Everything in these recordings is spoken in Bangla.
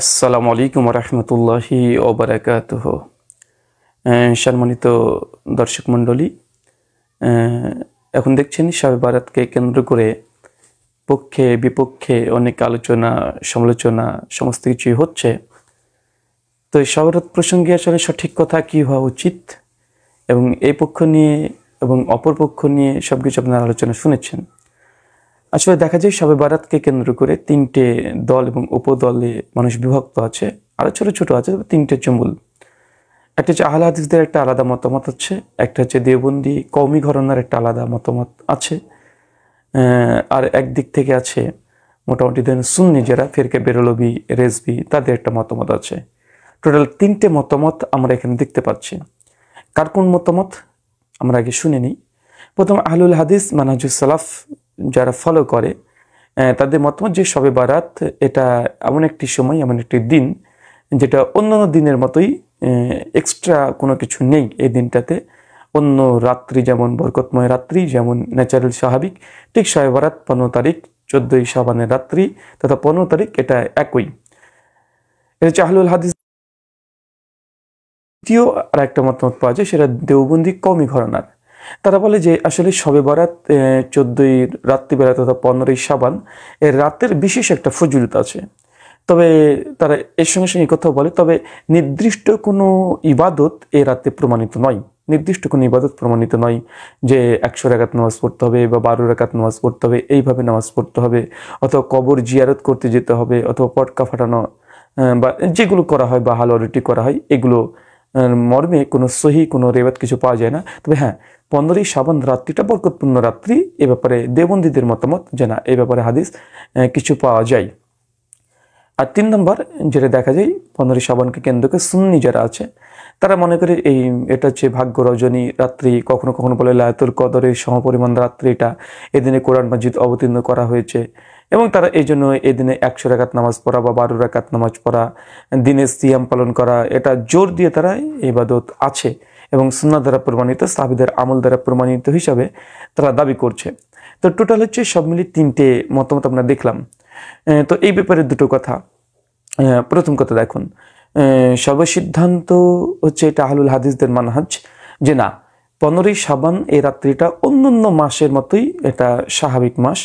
আসসালামু আলাইকুম রহমতুল্লাহি ওবরাকাত সম্মানিত দর্শক মণ্ডলী এখন দেখছেন সাবে ভারতকে কেন্দ্র করে পক্ষে বিপক্ষে অনেক আলোচনা সমালোচনা সমস্ত কিছুই হচ্ছে তো এই সভারত প্রসঙ্গে আসলে সঠিক কথা কি হওয়া উচিত এবং এই পক্ষ নিয়ে এবং অপর পক্ষ নিয়ে সব কিছু আপনারা আলোচনা শুনেছেন আসলে দেখা যায় সবে বারাতকে কেন্দ্র করে তিনটে দল এবং উপদলে মানুষ বিভক্ত আছে আরও ছোট ছোট আছে তিনটে চুমুল একটা হচ্ছে আহলা হাদিসদের একটা আলাদা মতামত আছে একটা হচ্ছে দেওবন্দি কৌমি ঘরনার একটা আলাদা মতামত আছে আর একদিক থেকে আছে মোটামুটি ধরেন সুন্নি যারা ফেরকে বেরোলবি রেজবি তাদের একটা মতামত আছে টোটাল তিনটে মতামত আমরা এখানে দেখতে পাচ্ছি কার কোন মতামত আমরা আগে শুনে নিই প্রথম আহলুল হাদিস মানহাজুস সালাফ যারা ফলো করে তাদের মতামত যে সবে বারাত এটা এমন একটি সময় এমন একটি দিন যেটা অন্যান্য দিনের মতোই এক্সট্রা কোনো কিছু নেই এই দিনটাতে অন্য রাত্রি যেমন বরকতময় রাত্রি যেমন ন্যাচারাল স্বাভাবিক ঠিক সবে বারাত পনেরো তারিখ চোদ্দোই সাবানের রাত্রি তথা পনেরো তারিখ এটা একই এটা চাহলুল হাদিস দ্বিতীয় আর একটা মতামত পাওয়া যায় সেটা দেওবন্দি কমি ঘরানার তারা বলে যে আসলে সবে বরাত চোদ্দই রাত্রিবেলা তথা পনেরোই সাবান এর রাতের বিশেষ একটা ফজিলত আছে তবে তারা এর সঙ্গে সঙ্গে কথাও বলে তবে নির্দিষ্ট কোনো ইবাদত এ রাতে প্রমাণিত নয় নির্দিষ্ট কোনো ইবাদত প্রমাণিত নয় যে একশো রাকাত নামাজ পড়তে হবে বা বারো রাকাত নামাজ পড়তে হবে এইভাবে নামাজ পড়তে হবে অথবা কবর জিয়ারত করতে যেতে হবে অথবা পটকা ফাটানো বা যেগুলো করা হয় বা হালুয়া করা হয় এগুলো মর্মে কোনো সহি কোনো রেবাত কিছু পাওয়া যায় না তবে হ্যাঁ পনেরোই সাবান রাত্রিটা বরকতপূর্ণ রাত্রি এ ব্যাপারে দেবন্দীদের মতামত যে না এ ব্যাপারে হাদিস কিছু পাওয়া যায় আর তিন নম্বর যেটা দেখা যায় পনেরোই সাবানকে কেন্দ্রকে সুন্নি যারা আছে তারা মনে করে এই এটা হচ্ছে ভাগ্য রজনী রাত্রি কখনো কখনো বলে লায়াতুল কদরের সমপরিমাণ রাত্রি এটা এদিনে কোরআন মসজিদ অবতীর্ণ করা হয়েছে এবং তারা এই জন্য এদিনে একশো রেখাত নামাজ পড়া বা বারো রেখাত নামাজ পড়া দিনে সিয়াম পালন করা এটা জোর দিয়ে তারা ইবাদত আছে এবং সুন্না দ্বারা প্রমাণিত সাহাবিদের আমল দ্বারা প্রমাণিত হিসাবে তারা দাবি করছে তো টোটাল হচ্ছে সব মিলিয়ে তিনটে মতামত আমরা দেখলাম তো এই ব্যাপারে দুটো কথা প্রথম কথা দেখুন সর্বসিদ্ধান্ত হচ্ছে এটা আহলুল হাদিসদের মানহাজ যে না পনেরোই সাবান এই রাত্রিটা অন্য অন্য মাসের মতোই এটা স্বাভাবিক মাস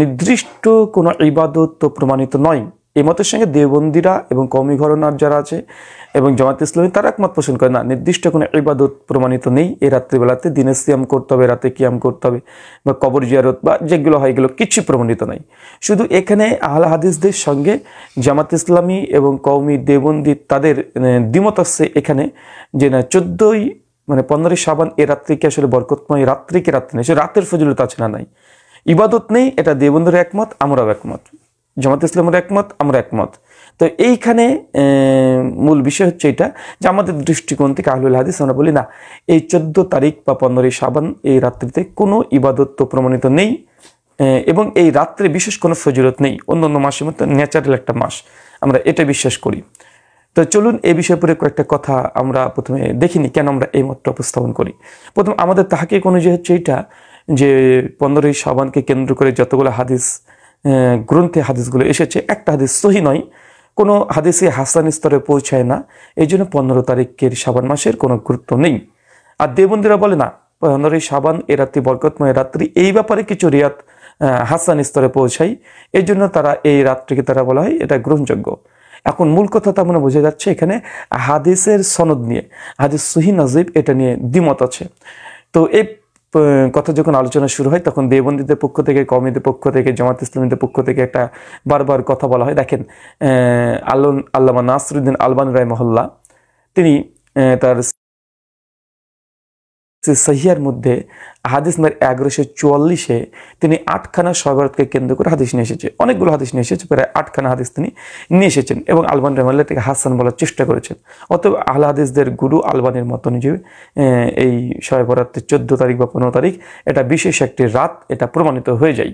নির্দিষ্ট কোনো ইবাদত তো প্রমাণিত নয় এই মতের সঙ্গে দেবন্দিরা এবং কমি ঘরনার যারা আছে এবং জামাত ইসলামী তারা একমত পোষণ করে না নির্দিষ্ট কোনো ইবাদত প্রমাণিত নেই এই রাত্রিবেলাতে দিনে সিয়াম করতে হবে রাতে কিয়াম করতে হবে বা কবর জিয়ারত বা যেগুলো হয় এগুলো কিছু প্রমাণিত নাই শুধু এখানে আহলা হাদিসদের সঙ্গে জামাত ইসলামী এবং কৌমি দেবন্দি তাদের দ্বিমত আছে এখানে যে না চোদ্দোই মানে পনেরোই সাবান এ রাত্রিকে আসলে বরকতময় রাত্রিকে রাত্রি নেই সে রাতের ফজলত আছে না নাই ইবাদত নেই এটা দেবন্ধুর একমত আমরাও একমত জামাত ইসলামের একমত আমরা একমত তো এইখানে মূল বিষয় হচ্ছে এটা যে আমাদের দৃষ্টিকোণ থেকে আহলুল হাদিস আমরা বলি না এই চোদ্দ তারিখ বা পনেরোই সাবান এই রাত্রিতে কোনো ইবাদত প্রমাণিত নেই এবং এই রাত্রে বিশেষ কোনো ফজিরত নেই অন্য অন্য মাসের মতো ন্যাচারাল একটা মাস আমরা এটা বিশ্বাস করি তো চলুন এই বিষয় পরে কয়েকটা কথা আমরা প্রথমে দেখিনি কেন আমরা এই মতটা উপস্থাপন করি প্রথম আমাদের তাহাকে কোনো যে হচ্ছে এটা যে পনেরোই সাবানকে কেন্দ্র করে যতগুলো হাদিস গ্রন্থে হাদিসগুলো এসেছে একটা হাদিস সহি নয় কোনো হাদিসে হাসান স্তরে পৌঁছায় না এই জন্য পনেরো তারিখের সাবান মাসের কোনো গুরুত্ব নেই আর দেবন্দিরা বলে না পনেরোই সাবান এ রাত্রি বরকতময় রাত্রি এই ব্যাপারে কিছু রিয়াত হাসান স্তরে পৌঁছায় এই জন্য তারা এই রাত্রিকে তারা বলা হয় এটা গ্রহণযোগ্য এখন মূল কথা তা মনে বোঝা যাচ্ছে এখানে হাদিসের সনদ নিয়ে হাদিস সহি নাজিব এটা নিয়ে দ্বিমত আছে তো এই কথা যখন আলোচনা শুরু হয় তখন দেবন্দীদের পক্ষ থেকে কমিদের পক্ষ থেকে জামাত ইসলামীদের পক্ষ থেকে একটা বারবার কথা বলা হয় দেখেন আল্লা আল্লামা নাসরুদ্দিন আলবান রায় মহল্লা তিনি তার সে সহিয়ার মধ্যে হাদিস নম্বর এগারোশো চুয়াল্লিশে তিনি আটখানা সগরতকে কেন্দ্র করে হাদিস নিয়ে এসেছে অনেকগুলো হাদিস নিয়ে এসেছে প্রায় আটখানা হাদিস তিনি নিয়ে এসেছেন এবং আলবান রহমাল্লা থেকে হাসান বলার চেষ্টা করেছেন অতএব আল হাদিসদের গুরু আলবানের মতো নিজে এই সবাই চোদ্দ তারিখ বা পনেরো তারিখ এটা বিশেষ একটি রাত এটা প্রমাণিত হয়ে যায়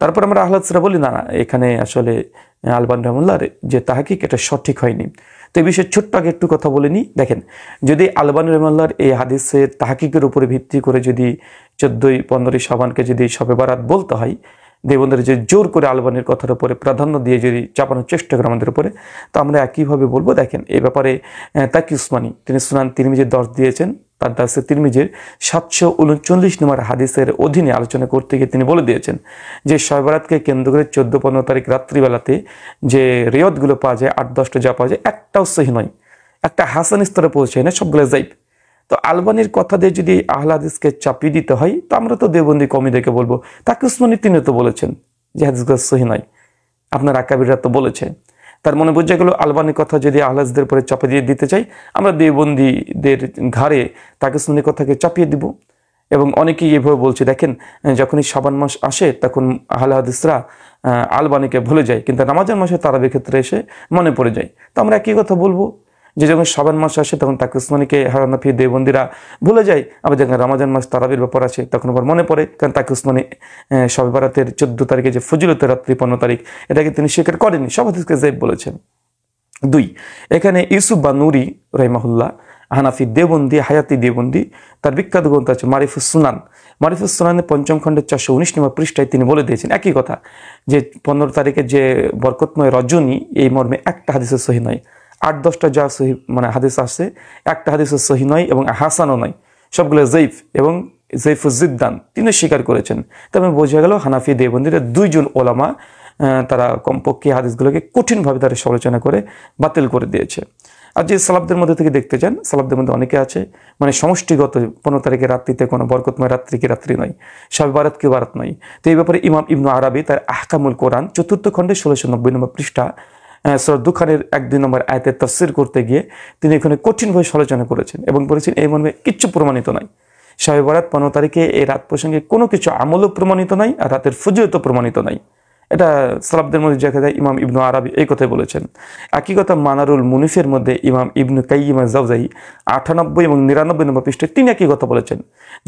তারপর আমরা আহ্লাদ বলি না এখানে আসলে আলবান রহমুল্লার যে তাহাকিক এটা সঠিক হয়নি তো এই বিষয়ে ছোট্ট আগে একটু কথা বলে নিই দেখেন যদি আলবান রহমাল্লার এই হাদিসের তাহাকিকের উপরে ভিত্তি করে যদি চোদ্দোই পনেরোই সাবানকে যদি সবে বারাত বলতে হয় দেবন্দের যে জোর করে আলবানের কথার উপরে প্রাধান্য দিয়ে যদি চাপানোর চেষ্টা করে আমাদের উপরে তো আমরা একইভাবে বলবো দেখেন এ ব্যাপারে তাকি উসমানি তিনি সুনান তিনি যে দশ দিয়েছেন তার দাসে তিরমিজির সাতশো উনচল্লিশ নম্বর হাদিসের অধীনে আলোচনা করতে গিয়ে তিনি বলে দিয়েছেন যে শয়বরাতকে কেন্দ্র করে চোদ্দ পনেরো তারিখ রাত্রিবেলাতে যে রেয়তগুলো পাওয়া যায় আট দশটা যা পাওয়া যায় একটাও সহি নয় একটা হাসান স্তরে পৌঁছায় না সবগুলো যাইব তো আলবানির কথা দিয়ে যদি আহলাদিসকে চাপিয়ে দিতে হয় তো আমরা তো দেবন্দি কমি দেখে বলবো তাকে উসমানি তিনি তো বলেছেন যে হাদিসগুলো সহি নয় আপনার আকাবিরা তো বলেছেন তার মনে বুঝে গেল আলবানির কথা যদি আহলাজদের পরে চাপে দিয়ে দিতে চাই আমরা দেবন্দীদের ঘাড়ে তাকে সুন্দর কথাকে চাপিয়ে দিব এবং অনেকেই এভাবে বলছে দেখেন যখনই সাবান মাস আসে তখন আহলে আলবানিকে ভুলে যায় কিন্তু নামাজের মাসে তারাবির ক্ষেত্রে এসে মনে পড়ে যায় তো আমরা একই কথা বলবো যে যখন সাবান মাস আসে তখন তাকুসমানিকে হারানাফি দেবন্দিরা ভুলে যায় আবার যখন রামাজান মাস তারাবির ব্যাপার আছে তখন আবার মনে পড়ে কারণ তাকুসমানি সবে বারাতের চোদ্দ তারিখে যে ফজিলতের রাত্রি পনেরো তারিখ এটাকে তিনি স্বীকার করেনি সব হাদিসকে জেব বলেছেন দুই এখানে ইউসুফ বা নুরি রহমাহুল্লাহ হানাফি দেবন্দি হায়াতি দেবন্দি তার বিখ্যাত গ্রন্থ আছে মারিফুস সুনান মারিফুস সুনানের পঞ্চম খণ্ডের চারশো উনিশ নম্বর পৃষ্ঠায় তিনি বলে দিয়েছেন একই কথা যে পনেরো তারিখে যে বরকতময় রজনী এই মর্মে একটা হাদিসের সহি নয় আট দশটা যা সহি মানে হাদিস আসছে একটা হাদিসও সহি নয় এবং হাসানও নয় সবগুলো জৈফ এবং জৈফুজ্জিদ্দান তিনি স্বীকার করেছেন তবে বোঝা গেল হানাফি দেবন্দিরের দুইজন ওলামা তারা কমপক্ষে হাদিসগুলোকে কঠিনভাবে তারা সমালোচনা করে বাতিল করে দিয়েছে আর যে সালাবদের মধ্যে থেকে দেখতে চান সালাবদের মধ্যে অনেকে আছে মানে সমষ্টিগত পনেরো তারিখে রাত্রিতে কোনো বরকতময় রাত্রি কি রাত্রি নয় সব বারাত কি বারাত নয় তো এই ব্যাপারে ইমাম ইবনু আরবি তার আহকামুল কোরআন চতুর্থ খণ্ডে ষোলোশো নব্বই নম্বর পৃষ্ঠা সৌর দুখানের এক দুই নম্বর আয়তে তফসির করতে গিয়ে তিনি এখানে কঠিনভাবে সমালোচনা করেছেন এবং বলেছেন এই মর্মে কিচ্ছু প্রমাণিত নয় শাহে বরাত পনেরো তারিখে এই রাত প্রসঙ্গে কোনো কিছু আমলও প্রমাণিত নাই আর রাতের ফজিলতও প্রমাণিত নাই এটা সালাবদের মধ্যে দেখা যায় ইমাম ইবনু আরবি এই কথাই বলেছেন একই কথা মানারুল মুনিফের মধ্যে ইমাম ইবনু কাইমা জাউজাই আটানব্বই এবং নিরানব্বই নম্বর পৃষ্ঠে তিনি একই কথা বলেছেন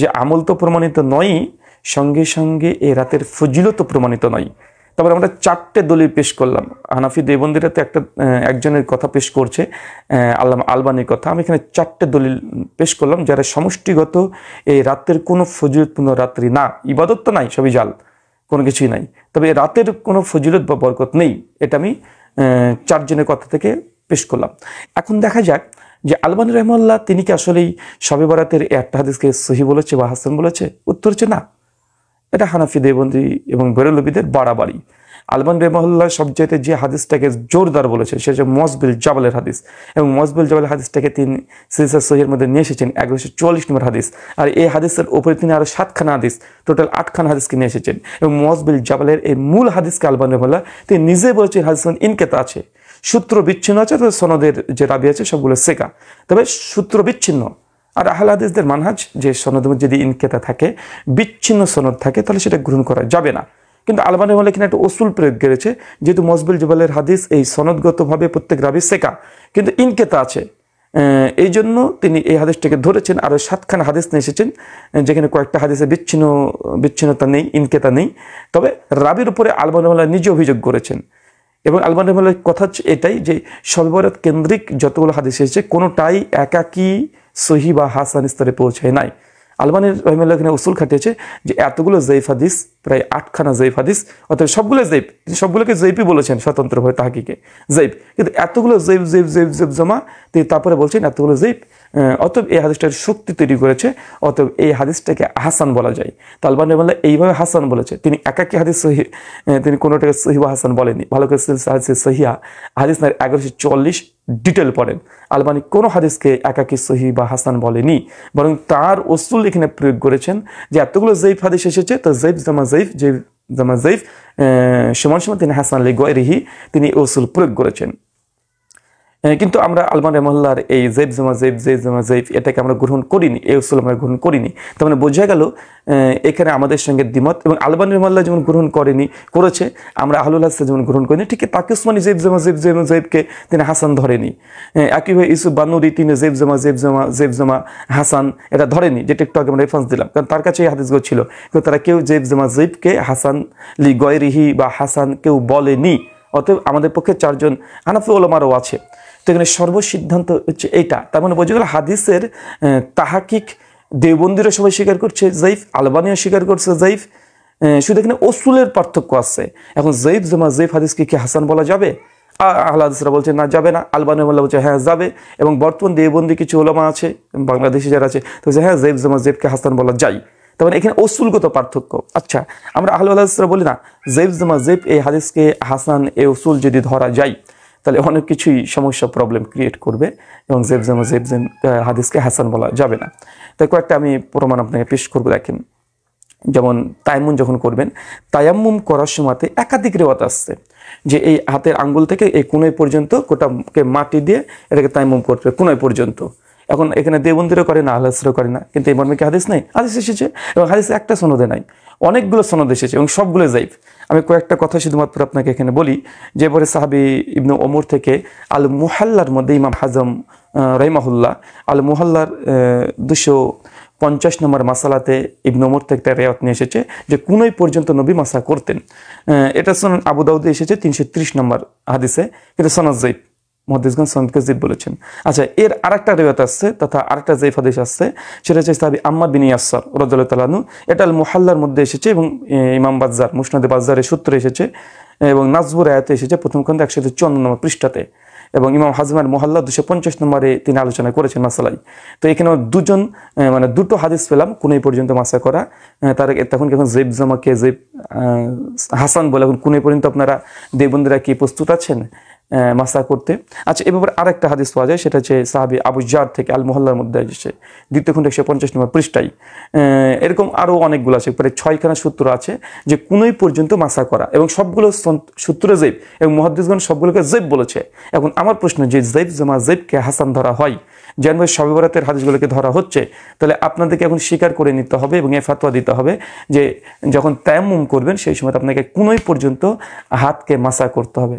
যে আমল তো প্রমাণিত নয় সঙ্গে সঙ্গে এ রাতের তো প্রমাণিত নয় তারপরে আমরা চারটে দলিল পেশ করলাম হানাফি দেবন্দিরা তো একটা একজনের কথা পেশ করছে আল্লাহ আলবানির কথা আমি এখানে চারটে দলিল পেশ করলাম যারা সমষ্টিগত এই রাতের কোনো ফজিলতপূর্ণ রাত্রি না ইবাদত তো নাই সবই জাল কোনো কিছুই নাই তবে রাতের কোনো ফজিলত বা বরকত নেই এটা আমি চারজনের কথা থেকে পেশ করলাম এখন দেখা যাক যে আলবানি রহমাল্লাহ তিনি কি আসলেই সবে বরাতের একটা হাদিসকে সহি বলেছে বা হাসান বলেছে উত্তর হচ্ছে না এটা হানাফি দেবন্দি এবং বেরলবিদের বাড়াবাড়ি আলবান সব সবচাইতে যে হাদিসটাকে জোরদার বলেছে সে হচ্ছে মসবিল জাবালের হাদিস এবং মসবিল জাবাল হাদিসটাকে তিনি সিলসা সহির মধ্যে নিয়ে এসেছেন একশো চল্লিশ নম্বর হাদিস আর এই হাদিসের ওপরে তিনি আরও সাতখানা হাদিস টোটাল আটখানা হাদিসকে নিয়ে এসেছেন এবং মসবিল জাবালের এই মূল হাদিসকে আলবান রেমহল্লা তিনি নিজে বলেছেন হাদিস ইনকেতা আছে সূত্র বিচ্ছিন্ন আছে তবে সনদের যে রাবি আছে সবগুলো শেখা তবে সূত্র বিচ্ছিন্ন আর আহল হাদিসদের মানহাজ যে সনদ যদি ইনকেতা থাকে বিচ্ছিন্ন সনদ থাকে তাহলে সেটা গ্রহণ করা যাবে না কিন্তু আলবানি মালিক একটা অসুল প্রয়োগ করেছে যেহেতু মজবুল জুবালের হাদিস এই সনদগতভাবে প্রত্যেক রাবি শেখা কিন্তু ইনকেতা আছে এই জন্য তিনি এই হাদিসটাকে ধরেছেন আরও সাতখান হাদিস নিয়ে এসেছেন যেখানে কয়েকটা হাদিসে বিচ্ছিন্ন বিচ্ছিন্নতা নেই ইনকেতা নেই তবে রাবির উপরে আলবানুল্লাহ নিজে অভিযোগ করেছেন এবং আলবানুল্লাহর কথা এটাই যে সর্বরাত কেন্দ্রিক যতগুলো হাদিস এসেছে কোনোটাই একাকী সহি বা হাসান স্তরে পৌঁছায় নাই আলবানির রহিমুল্লাহ এখানে উসুল খাটিয়েছে যে এতগুলো জৈফ হাদিস প্রায় আটখানা জৈফ হাদিস অর্থাৎ সবগুলো জৈব তিনি সবগুলোকে জৈবই বলেছেন স্বতন্ত্রভাবে তাহাকিকে জৈব কিন্তু এতগুলো জৈব জৈব জৈব জৈব জমা তিনি তারপরে বলছেন এতগুলো জৈব অতএব এই হাদিসটার শক্তি তৈরি করেছে অতএব এই হাদিসটাকে হাসান বলা যায় তালবান বলে এইভাবে হাসান বলেছে তিনি একাকি হাদিস সহি তিনি কোনোটাকে সহি হাসান বলেনি ভালো করে সহিয়া হাদিস নার এগারোশো চল্লিশ ডিটেল পড়েন আলবানি কোনো হাদিসকে একাকি সহি বা হাসান বলেনি বরং তার অসুল এখানে প্রয়োগ করেছেন যে এতগুলো জৈফ হাদিস এসেছে তো জৈফ জামা জৈফ জৈফ জামা জৈফ সমান সমান তিনি হাসান গয় গোয়ারিহি তিনি অসুল প্রয়োগ করেছেন হ্যাঁ, কিন্তু আমরা আলমান রহমাল্লার এই জেব জমা জেব জেব জমা জেব এটাকে আমরা গ্রহণ করিনি এই উসুল আমরা গ্রহণ করিনি তার মানে বোঝা গেল এখানে আমাদের সঙ্গে দ্বিমত এবং আলমান রহমাল্লাহ যেমন গ্রহণ করেনি করেছে আমরা আহুল হাসান যেমন গ্রহণ করিনি ঠিক তাকে উসমানী জেব জমা জেব জেব জেবকে তিনি হাসান ধরেনি হ্যাঁ, একইভাবে ইসু বানুরি তিনি জেব জমা জেব জমা জেব জমা হাসান এটা ধরেনি যেটা একটু আগে আমরা রেফারেন্স দিলাম কারণ তার কাছে এই হাদিসগুলো ছিল কিন্তু তারা কেউ জেব জমা জেবকে হাসান লি গয়রিহি বা হাসান কেউ বলেনি অতএব আমাদের পক্ষে চারজন হানাফি ওলামারও আছে তো এখানে সর্বসিদ্ধান্ত হচ্ছে এটা তার মানে বোঝা গেল হাদিসের তাহাকিক দেবন্দিরও সবাই স্বীকার করছে জৈফ আলবানিও স্বীকার করছে জৈফ শুধু এখানে অসুলের পার্থক্য আছে এখন জৈফ জমা জৈফ হাদিসকে কি হাসান বলা যাবে আহলাদিসরা বলছে না যাবে না আলবানি মোল্লা বলছে হ্যাঁ যাবে এবং বর্তমান দেবন্দি কিছু ওলামা আছে বাংলাদেশে যারা আছে তো হ্যাঁ জৈফ জমা জৈফকে হাসান বলা যায় তার মানে এখানে অসুলগত পার্থক্য আচ্ছা আমরা আহ আল্লাহ বলি না জৈব জমা জৈব এই হাদিসকে হাসান এ অসুল যদি ধরা যায় তাহলে অনেক কিছুই সমস্যা প্রবলেম ক্রিয়েট করবে এবং জেবজেম জেবজেম হাদিসকে হাসান বলা যাবে না তাই কয়েকটা আমি প্রমাণ আপনাকে পেশ করবো দেখেন যেমন তায়ামুম যখন করবেন তায়ামুম করার সময়তে একাধিক রেওয়াত আসছে যে এই হাতের আঙ্গুল থেকে এই কোনোয় পর্যন্ত কোটাকে মাটি দিয়ে এটাকে তায়ামুম করতে হবে পর্যন্ত এখন এখানে দেবন্দিরও করে না আল্লাহসিরও করে না কিন্তু এই মর্মে কি হাদিস নেই হাদিস এসেছে এবং হাদিস একটা সনদে নাই অনেকগুলো সনদ এসেছে এবং সবগুলো জাইফ আমি কয়েকটা কথা শুধুমাত্র আপনাকে এখানে বলি যে পরে সাহাবি ইবনু ওমর থেকে আল মুহাল্লার মধ্যে ইমাম হাজম রহিমাহুল্লাহ আল মুহাল্লার দুশো পঞ্চাশ নম্বর মাসালাতে ইবনু ওমর থেকে একটা রেয়াত নিয়ে এসেছে যে কোনোই পর্যন্ত নবী মাসা করতেন এটা সোনান আবুদাউদে এসেছে তিনশো ত্রিশ নম্বর হাদিসে কিন্তু সোনাজ জৈব মহাদিসগঞ্জ সন্ত জিদ বলেছেন আচ্ছা এর আরেকটা রেওয়াত আসছে তথা আরেকটা জৈফ আদেশ আসছে সেটা হচ্ছে সাহাবি আম্মাদ বিন ইয়াসর তালানু এটা মোহাল্লার মধ্যে এসেছে এবং ইমাম বাজার মুসনাদে বাজারের সূত্রে এসেছে এবং নাজবুর আয়াতে এসেছে প্রথম খন্ড একশো চুয়ান্ন নম্বর পৃষ্ঠাতে এবং ইমাম হাজমার মোহাল্লা দুশো পঞ্চাশ নম্বরে তিনি আলোচনা করেছেন মাসালাই তো এখানে দুজন মানে দুটো হাদিস পেলাম কোনোই পর্যন্ত মাসা করা তার তখন এখন জৈব জামাকে জৈব হাসান বলে এখন কোনোই পর্যন্ত আপনারা দেবন্দিরা কি প্রস্তুত আছেন মাসা করতে আচ্ছা এ ব্যাপারে আরেকটা হাদিস পাওয়া যায় সেটা হচ্ছে সাহাবি আবু জার থেকে আল মোহল্লার মধ্যে এসেছে দ্বিতীয় খন্ড একশো পঞ্চাশ নম্বর পৃষ্ঠাই এরকম আরও অনেকগুলো আছে প্রায় ছয়খানা সূত্র আছে যে কোনোই পর্যন্ত মাসা করা এবং সবগুলো সূত্র জৈব এবং মহাদিসগণ সবগুলোকে জৈব বলেছে এখন আমার প্রশ্ন যে জৈব জমা জৈবকে হাসান ধরা হয় যেন ভাই সবিবরাতের হাদিসগুলোকে ধরা হচ্ছে তাহলে আপনাদেরকে এখন স্বীকার করে নিতে হবে এবং এ ফাতোয়া দিতে হবে যে যখন তায়াম্মুম করবেন সেই সময় আপনাকে কোনোই পর্যন্ত হাতকে মাসা করতে হবে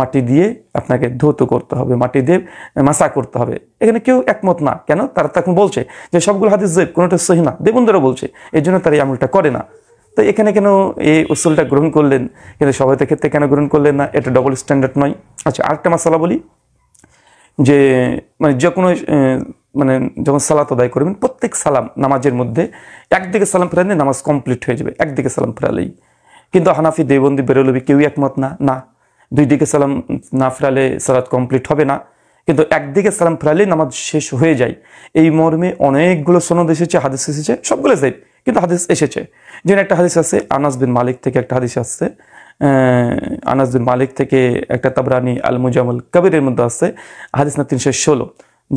মাটি দিয়ে আপনাকে ধৌত করতে হবে মাটি দিয়ে মাসা করতে হবে এখানে কেউ একমত না কেন তারা তখন বলছে যে সবগুলো হাদিস জৈব কোনোটা সহি না দেবন্ধরা বলছে এই জন্য তারা এই আমলটা করে না তো এখানে কেন এই উসুলটা গ্রহণ করলেন কিন্তু সবাই ক্ষেত্রে কেন গ্রহণ করলেন না এটা ডবল স্ট্যান্ডার্ড নয় আচ্ছা আরেকটা মশালা বলি যে মানে যে কোনো মানে যখন সালাত আদায় করবেন প্রত্যেক সালাম নামাজের মধ্যে একদিকে সালাম ফেরালে নামাজ কমপ্লিট হয়ে যাবে একদিকে সালাম ফেরালেই কিন্তু হানাফি দেবন্দি বেরোলবি কেউই একমত না না দুই দিকে সালাম না ফেরালে সালাদ কমপ্লিট হবে না কিন্তু একদিকে সালাম ফেরালে নামাজ শেষ হয়ে যায় এই মর্মে অনেকগুলো সনদ এসেছে হাদিস এসেছে সবগুলো সাইড কিন্তু হাদিস এসেছে যেন একটা হাদিস আছে আনাস বিন মালিক থেকে একটা হাদিস আসছে আনাস বিন মালিক থেকে একটা তাবরানি আল মুজামুল কবিরের মধ্যে আছে হাদিস না তিনশো ষোলো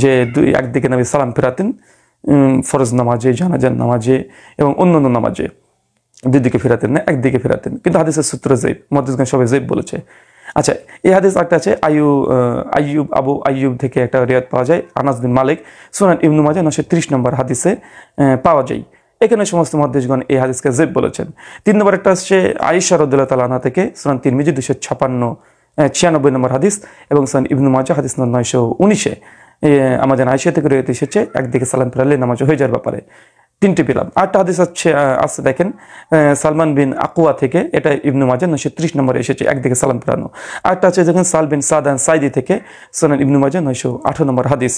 যে দুই একদিকে নামে সালাম ফেরাতেন ফরজ নামাজে জানাজান নামাজে এবং অন্য অন্য নামাজে দুই দিকে ফেরাতেন না একদিকে ফেরাতেন কিন্তু হাদিসের সূত্র জৈব মহাদিসগঞ্জ সবাই জৈব বলেছে আচ্ছা এই হাদিস একটা আছে আয়ু আইয়ুব আবু আইয়ুব থেকে একটা রেয়াত পাওয়া যায় আনাস বিন মালিক সোনান ইবনু মাজা নশো ত্রিশ নম্বর হাদিসে পাওয়া যায় এখানে সমস্ত মহাদেশগণ এই হাদিসকে জেব বলেছেন তিন নম্বর একটা হচ্ছে আয়েশা রদুল্লাহ তালানা থেকে সোনান তিন মিজি দুশো ছাপান্ন ছিয়ানব্বই নম্বর হাদিস এবং সোনান ইবনু মাজা হাদিস নয়শো উনিশে আমাদের আয়সা থেকে রেয়াত এসেছে একদিকে সালাম ফেরালে নামাজ হয়ে যাওয়ার ব্যাপারে তিনটি পেলাম আরেকটা হাদিস আছে আছে দেখেন সালমান বিন আকুয়া থেকে এটা ইবনু মাজা নয়শো ত্রিশ নম্বরে এসেছে একদিকে সালাম পেলানো আরেকটা আছে দেখেন সাল বিন সাদান সাইদি থেকে সোনান ইবনু মাজা নয়শো আঠারো নম্বর হাদিস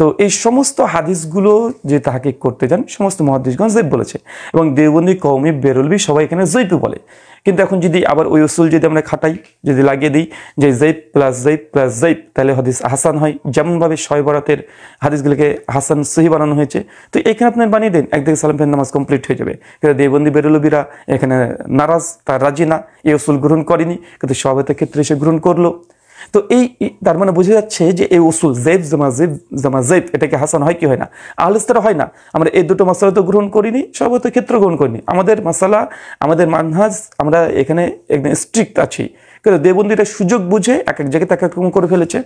তো এই সমস্ত হাদিসগুলো যে তাহাকে করতে যান সমস্ত মহাদিসগঞ্জ জৈব বলেছে এবং দেওবন্দি কৌমি বেরলবি সবাই এখানে জৈব বলে কিন্তু এখন যদি আবার ওই উসুল যদি আমরা খাটাই যদি লাগিয়ে দিই যে জৈব প্লাস জৈব প্লাস জৈব তাহলে হাদিস হাসান হয় যেমনভাবে শয় বরাতের হাদিসগুলোকে হাসান সহি বানানো হয়েছে তো এখানে আপনার বানিয়ে দেন একদিকে সালাম ফের নামাজ কমপ্লিট হয়ে যাবে কিন্তু দেবন্দি বেরলবিরা এখানে নারাজ তার রাজি না এই ওসুল গ্রহণ করেনি কিন্তু সবাই ক্ষেত্রে সে গ্রহণ করলো তো এই তার মানে বোঝা যাচ্ছে যে এই ওসুল জেব জামা জেব জামা জেব এটাকে হাসান হয় কি হয় না আহলেস্তারা হয় না আমরা এই দুটো মশলা তো গ্রহণ করিনি সর্বত ক্ষেত্র গ্রহণ করিনি আমাদের মশালা আমাদের মানহাজ আমরা এখানে একদম স্ট্রিক্ট আছি কিন্তু দেবন্দিটা সুযোগ বুঝে এক এক জায়গায় তাকে করে ফেলেছে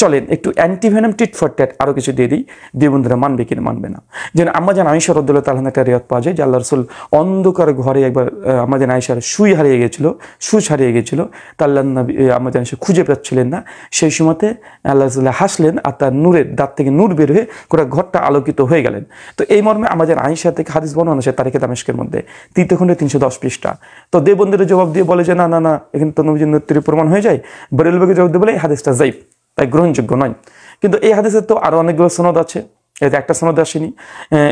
চলেন একটু অ্যান্টিভেনাম টিট ফর ট্যাট আরও কিছু দিয়ে দিই দেবন্দিরা মানবে কিনা মানবে না যেন আমরা যেন আইসার উদ্দুল্লাহ তালান একটা রেয়াত পাওয়া যায় যে আল্লাহ রসুল অন্ধকার ঘরে একবার আমাদের জান আইসার সুই হারিয়ে গেছিলো সুচ হারিয়ে গেছিলো তাল্লাহ নবী আম্মা জান সে খুঁজে পাচ্ছিলেন না সেই সময়তে আল্লাহ রসুল্লাহ হাসলেন আর তার নূরের দাঁত থেকে নূর বের হয়ে করে ঘরটা আলোকিত হয়ে গেলেন তো এই মর্মে আমাদের আইসা থেকে হাদিস বর্ণনা আছে তারিখে দামেশকের মধ্যে তৃতীয় খণ্ডে তিনশো দশ পৃষ্ঠা তো দেবন্দিরা জবাব দিয়ে বলে যে না না না এখানে তো নবীজির ব্যক্তির প্রমাণ হয়ে যায় বরেল বেগে জবাব দেবে এই হাদিসটা জাইব তাই গ্রহণযোগ্য নয় কিন্তু এই হাদিসের তো আরও অনেকগুলো সনদ আছে এতে একটা সনদ আসেনি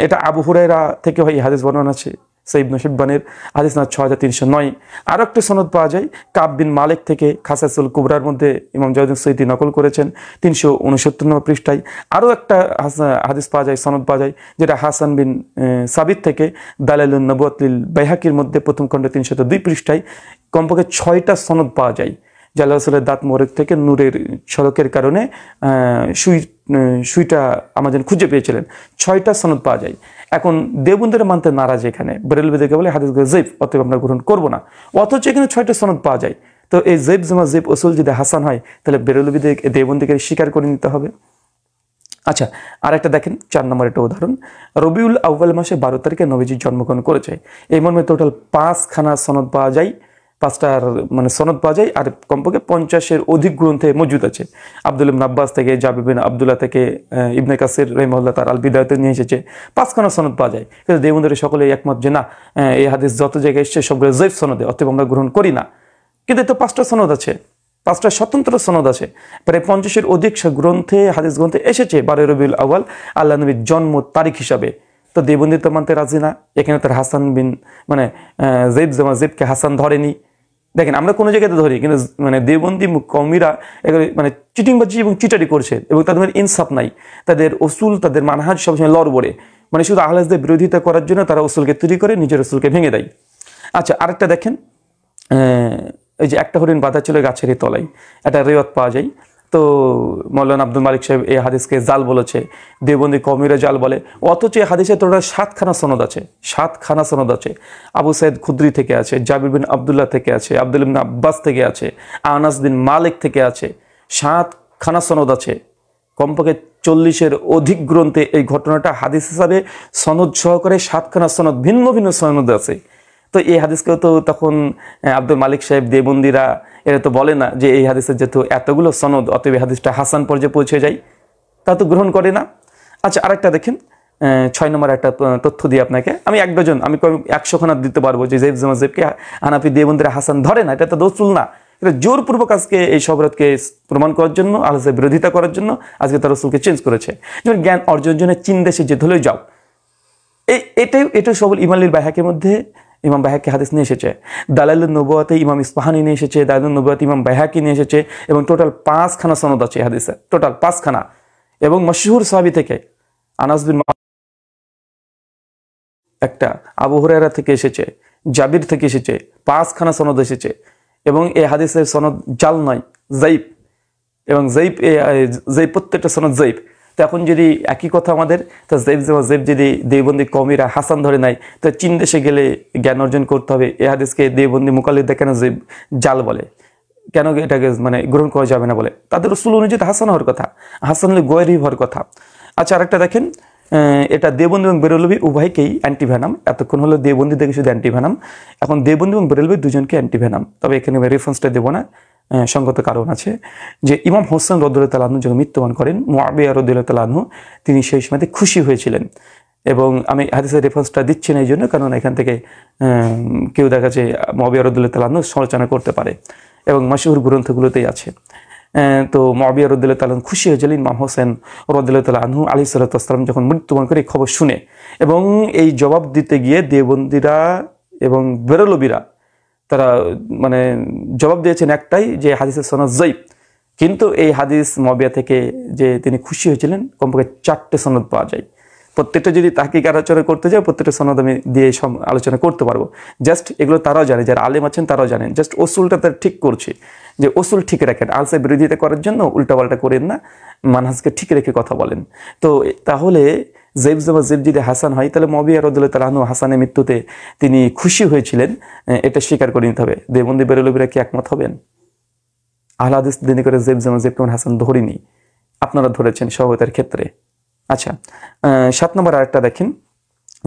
এটা আবু হুরাইরা থেকে হয় এই হাদিস বর্ণনা আছে সঈব নসিব্বানের হাদিস নাম ছ হাজার তিনশো নয় আরও একটা সনদ পাওয়া যায় কাব বিন মালিক থেকে খাসাসুল কুবরার মধ্যে ইমাম জয়দিন সৈদি নকল করেছেন তিনশো উনসত্তর নম্বর পৃষ্ঠায় আরও একটা হাদিস পাওয়া যায় সনদ পাওয়া যায় যেটা হাসান বিন সাবিদ থেকে দালালুল নবুয়াতিল বাইহাকির মধ্যে প্রথম খণ্ডে তিনশত দুই পৃষ্ঠায় কমপক্ষে ছয়টা সনদ পাওয়া যায় জালাসলের দাঁত মোরেক থেকে নূরের সড়কের কারণে সুই সুইটা আমাদের খুঁজে পেয়েছিলেন ছয়টা সনদ পাওয়া যায় এখন দেবন্দের মানতে নারাজ এখানে বেরেলবেদেরকে বলে হাদিস জৈব অতএব আমরা গ্রহণ করবো না অথচ এখানে ছয়টা সনদ পাওয়া যায় তো এই জৈব জমা জৈব ওসুল যদি হাসান হয় তাহলে বেরেলবিদের দেবন্দিকে স্বীকার করে নিতে হবে আচ্ছা আর একটা দেখেন চার নম্বর একটা উদাহরণ রবিউল আউ্বাল মাসে বারো তারিখে নবীজি জন্মগ্রহণ করেছে এই মর্মে টোটাল পাঁচখানা সনদ পাওয়া যায় পাঁচটার মানে সনদ পাওয়া যায় আর কমপক্ষে পঞ্চাশের অধিক গ্রন্থে মজুদ আছে আব্দুল ইবন আব্বাস থেকে জাবিবিন আবদুল্লাহ থেকে ইবনে কাসির রহিমউল্লাহ তার আল বিদায়তে নিয়ে এসেছে পাঁচখানা সনদ পাওয়া যায় কিন্তু দেবন্দরে সকলে একমত যে না এই হাদিস যত জায়গায় এসছে সবগুলো জৈব সনদে অতএব আমরা গ্রহণ করি না কিন্তু এতে পাঁচটা সনদ আছে পাঁচটা স্বতন্ত্র সনদ আছে প্রায় পঞ্চাশের অধিক গ্রন্থে হাদিস গ্রন্থে এসেছে বারে রবিউল আউ্বাল আল্লাহ নবীর জন্ম তারিখ হিসাবে তো দেবন্দিত মানতে রাজি না এখানে তার হাসান বিন মানে জেব জামা জেবকে হাসান ধরেনি দেখেন আমরা কোনো জায়গাতে ধরি কিন্তু মানে দেবন্দি কমিরা এগুলো মানে চিটিংবাজি এবং চিটারি করছে এবং তাদের ইনসাফ নাই তাদের ওসুল তাদের মানহাজ সবসময় লড়বড়ে মানে শুধু আহলাজদের বিরোধিতা করার জন্য তারা ওসুলকে তৈরি করে নিজের ওসুলকে ভেঙে দেয় আচ্ছা আরেকটা দেখেন এই যে একটা হরিণ বাধা ছিল গাছের তলায় একটা রেওয়াত পাওয়া যায় তো মৌলান আব্দুল মালিক সাহেব এই হাদিসকে জাল বলেছে দেবন্দি কমিরা জাল বলে অথচ এই হাদিসে তোরা সাতখানা সনদ আছে সাতখানা সনদ আছে আবু সাইদ খুদ্রি থেকে আছে জাবির বিন আবদুল্লাহ থেকে আছে আবদুল বিন আব্বাস থেকে আছে আনাস বিন মালিক থেকে আছে সাতখানা সনদ আছে কমপক্ষে চল্লিশের অধিক গ্রন্থে এই ঘটনাটা হাদিস হিসাবে সনদ সহকারে সাতখানা সনদ ভিন্ন ভিন্ন সনদ আছে তো এই হাদিসকেও তো তখন আব্দুল মালিক সাহেব দেবন্দিরা এরা তো বলে না যে এই হাদিসের যেহেতু এতগুলো সনদ অতএব এই হাদিসটা হাসান পর্যায়ে পৌঁছে যায় তা তো গ্রহণ করে না আচ্ছা আরেকটা দেখেন ছয় নম্বর একটা তথ্য দিয়ে আপনাকে আমি এক ডজন আমি একশো খানা দিতে পারবো যে জেব জমাজেবকে হানাফি দেবন্দিরা হাসান ধরে না এটা তো দোসুল না এটা জোরপূর্বক আজকে এই শবরতকে প্রমাণ করার জন্য আলোচনার বিরোধিতা করার জন্য আজকে তার রসুলকে চেঞ্জ করেছে যেমন জ্ঞান অর্জনের চীন দেশে যে ধরে যাও এই এটাই এটা সবল ইমালির বাহাকের মধ্যে ইমাম বাহাকি হাদিস নিয়ে এসেছে দালাল নবুয়াতে ইমাম ইস্পাহানি নিয়ে এসেছে দালাল নবুয়াতে ইমাম বাহাকি নিয়ে এসেছে এবং টোটাল পাঁচখানা সনদ আছে হাদিসে টোটাল পাঁচখানা এবং মশহুর সাহাবি থেকে আনাসবিন একটা আবু হুরায়রা থেকে এসেছে জাবির থেকে এসেছে পাঁচখানা সনদ এসেছে এবং এই হাদিসের সনদ জাল নয় জাইব এবং জৈব জৈব প্রত্যেকটা সনদ জৈব এখন যদি একই কথা আমাদের তো জেব জেমা জেব যদি দেবন্দী কমিরা হাসান ধরে নাই তো চীন দেশে গেলে জ্ঞান অর্জন করতে হবে এ হাদিসকে দেবন্দী মোকালিদা কেন জেব জাল বলে কেন এটাকে মানে গ্রহণ করা যাবে না বলে তাদের রসুল অনুযায়ী হাসান হওয়ার কথা হাসান হলে গৈরি হওয়ার কথা আচ্ছা আরেকটা দেখেন এটা দেবন্দি এবং বেরলবি উভয়কেই অ্যান্টিভ্যানাম এতক্ষণ হলো দেবন্দি দেখে শুধু অ্যান্টিভ্যানাম এখন দেবন্দি এবং বেরলবি দুজনকে অ্যান্টিভ্যানাম তবে এখানে রেফারেন্সটা দেবো না সঙ্গত কারণ আছে যে ইমাম হোসেন রদুল্লাহ তালাহনু যখন মৃত্যুবরণ করেন মুআবিয়া রদুল্লাহ তালাহু তিনি সেই সময়তে খুশি হয়েছিলেন এবং আমি হাদিসের রেফারেন্সটা দিচ্ছি না এই জন্য কারণ এখান থেকে কেউ দেখা যায় মবিয়া রদুল্লাহ তালাহনু সমালোচনা করতে পারে এবং মাসুর গ্রন্থগুলোতেই আছে তো মবিয়া রদুল্লাহ তালাহন খুশি হয়েছিলেন ইমাম হোসেন রদুল্লাহ তালাহু আলি সাল্লাম যখন মৃত্যুবরণ করে খবর শুনে এবং এই জবাব দিতে গিয়ে দেবন্দিরা এবং বেরলবিরা তারা মানে জবাব দিয়েছেন একটাই যে হাদিসের সনদ জৈব কিন্তু এই হাদিস মবিয়া থেকে যে তিনি খুশি হয়েছিলেন কমপক্ষে চারটে সনদ পাওয়া যায় প্রত্যেকটা যদি তাকে আলোচনা করতে যায় প্রত্যেকটা সনদ আমি দিয়ে সব আলোচনা করতে পারবো জাস্ট এগুলো তারাও জানে যারা আলেম আছেন তারাও জানেন জাস্ট ওসুলটা তার ঠিক করছে যে ওসুল ঠিক রাখেন আলসে বিরোধিতা করার জন্য উল্টাপাল্টা করেন না মানহাজকে ঠিক রেখে কথা বলেন তো তাহলে জৈব জমা জৈব যদি হাসান হয় তাহলে মবিয়া রদুল্লাহ তালাহনু হাসানের মৃত্যুতে তিনি খুশি হয়েছিলেন এটা স্বীকার করে নিতে হবে দেবন্দি বেরলবিরা কি একমত হবেন আহ্লাদিস দিনে করে জৈব জমা জৈব হাসান ধরিনি আপনারা ধরেছেন সহতার ক্ষেত্রে আচ্ছা সাত নম্বর আরেকটা দেখেন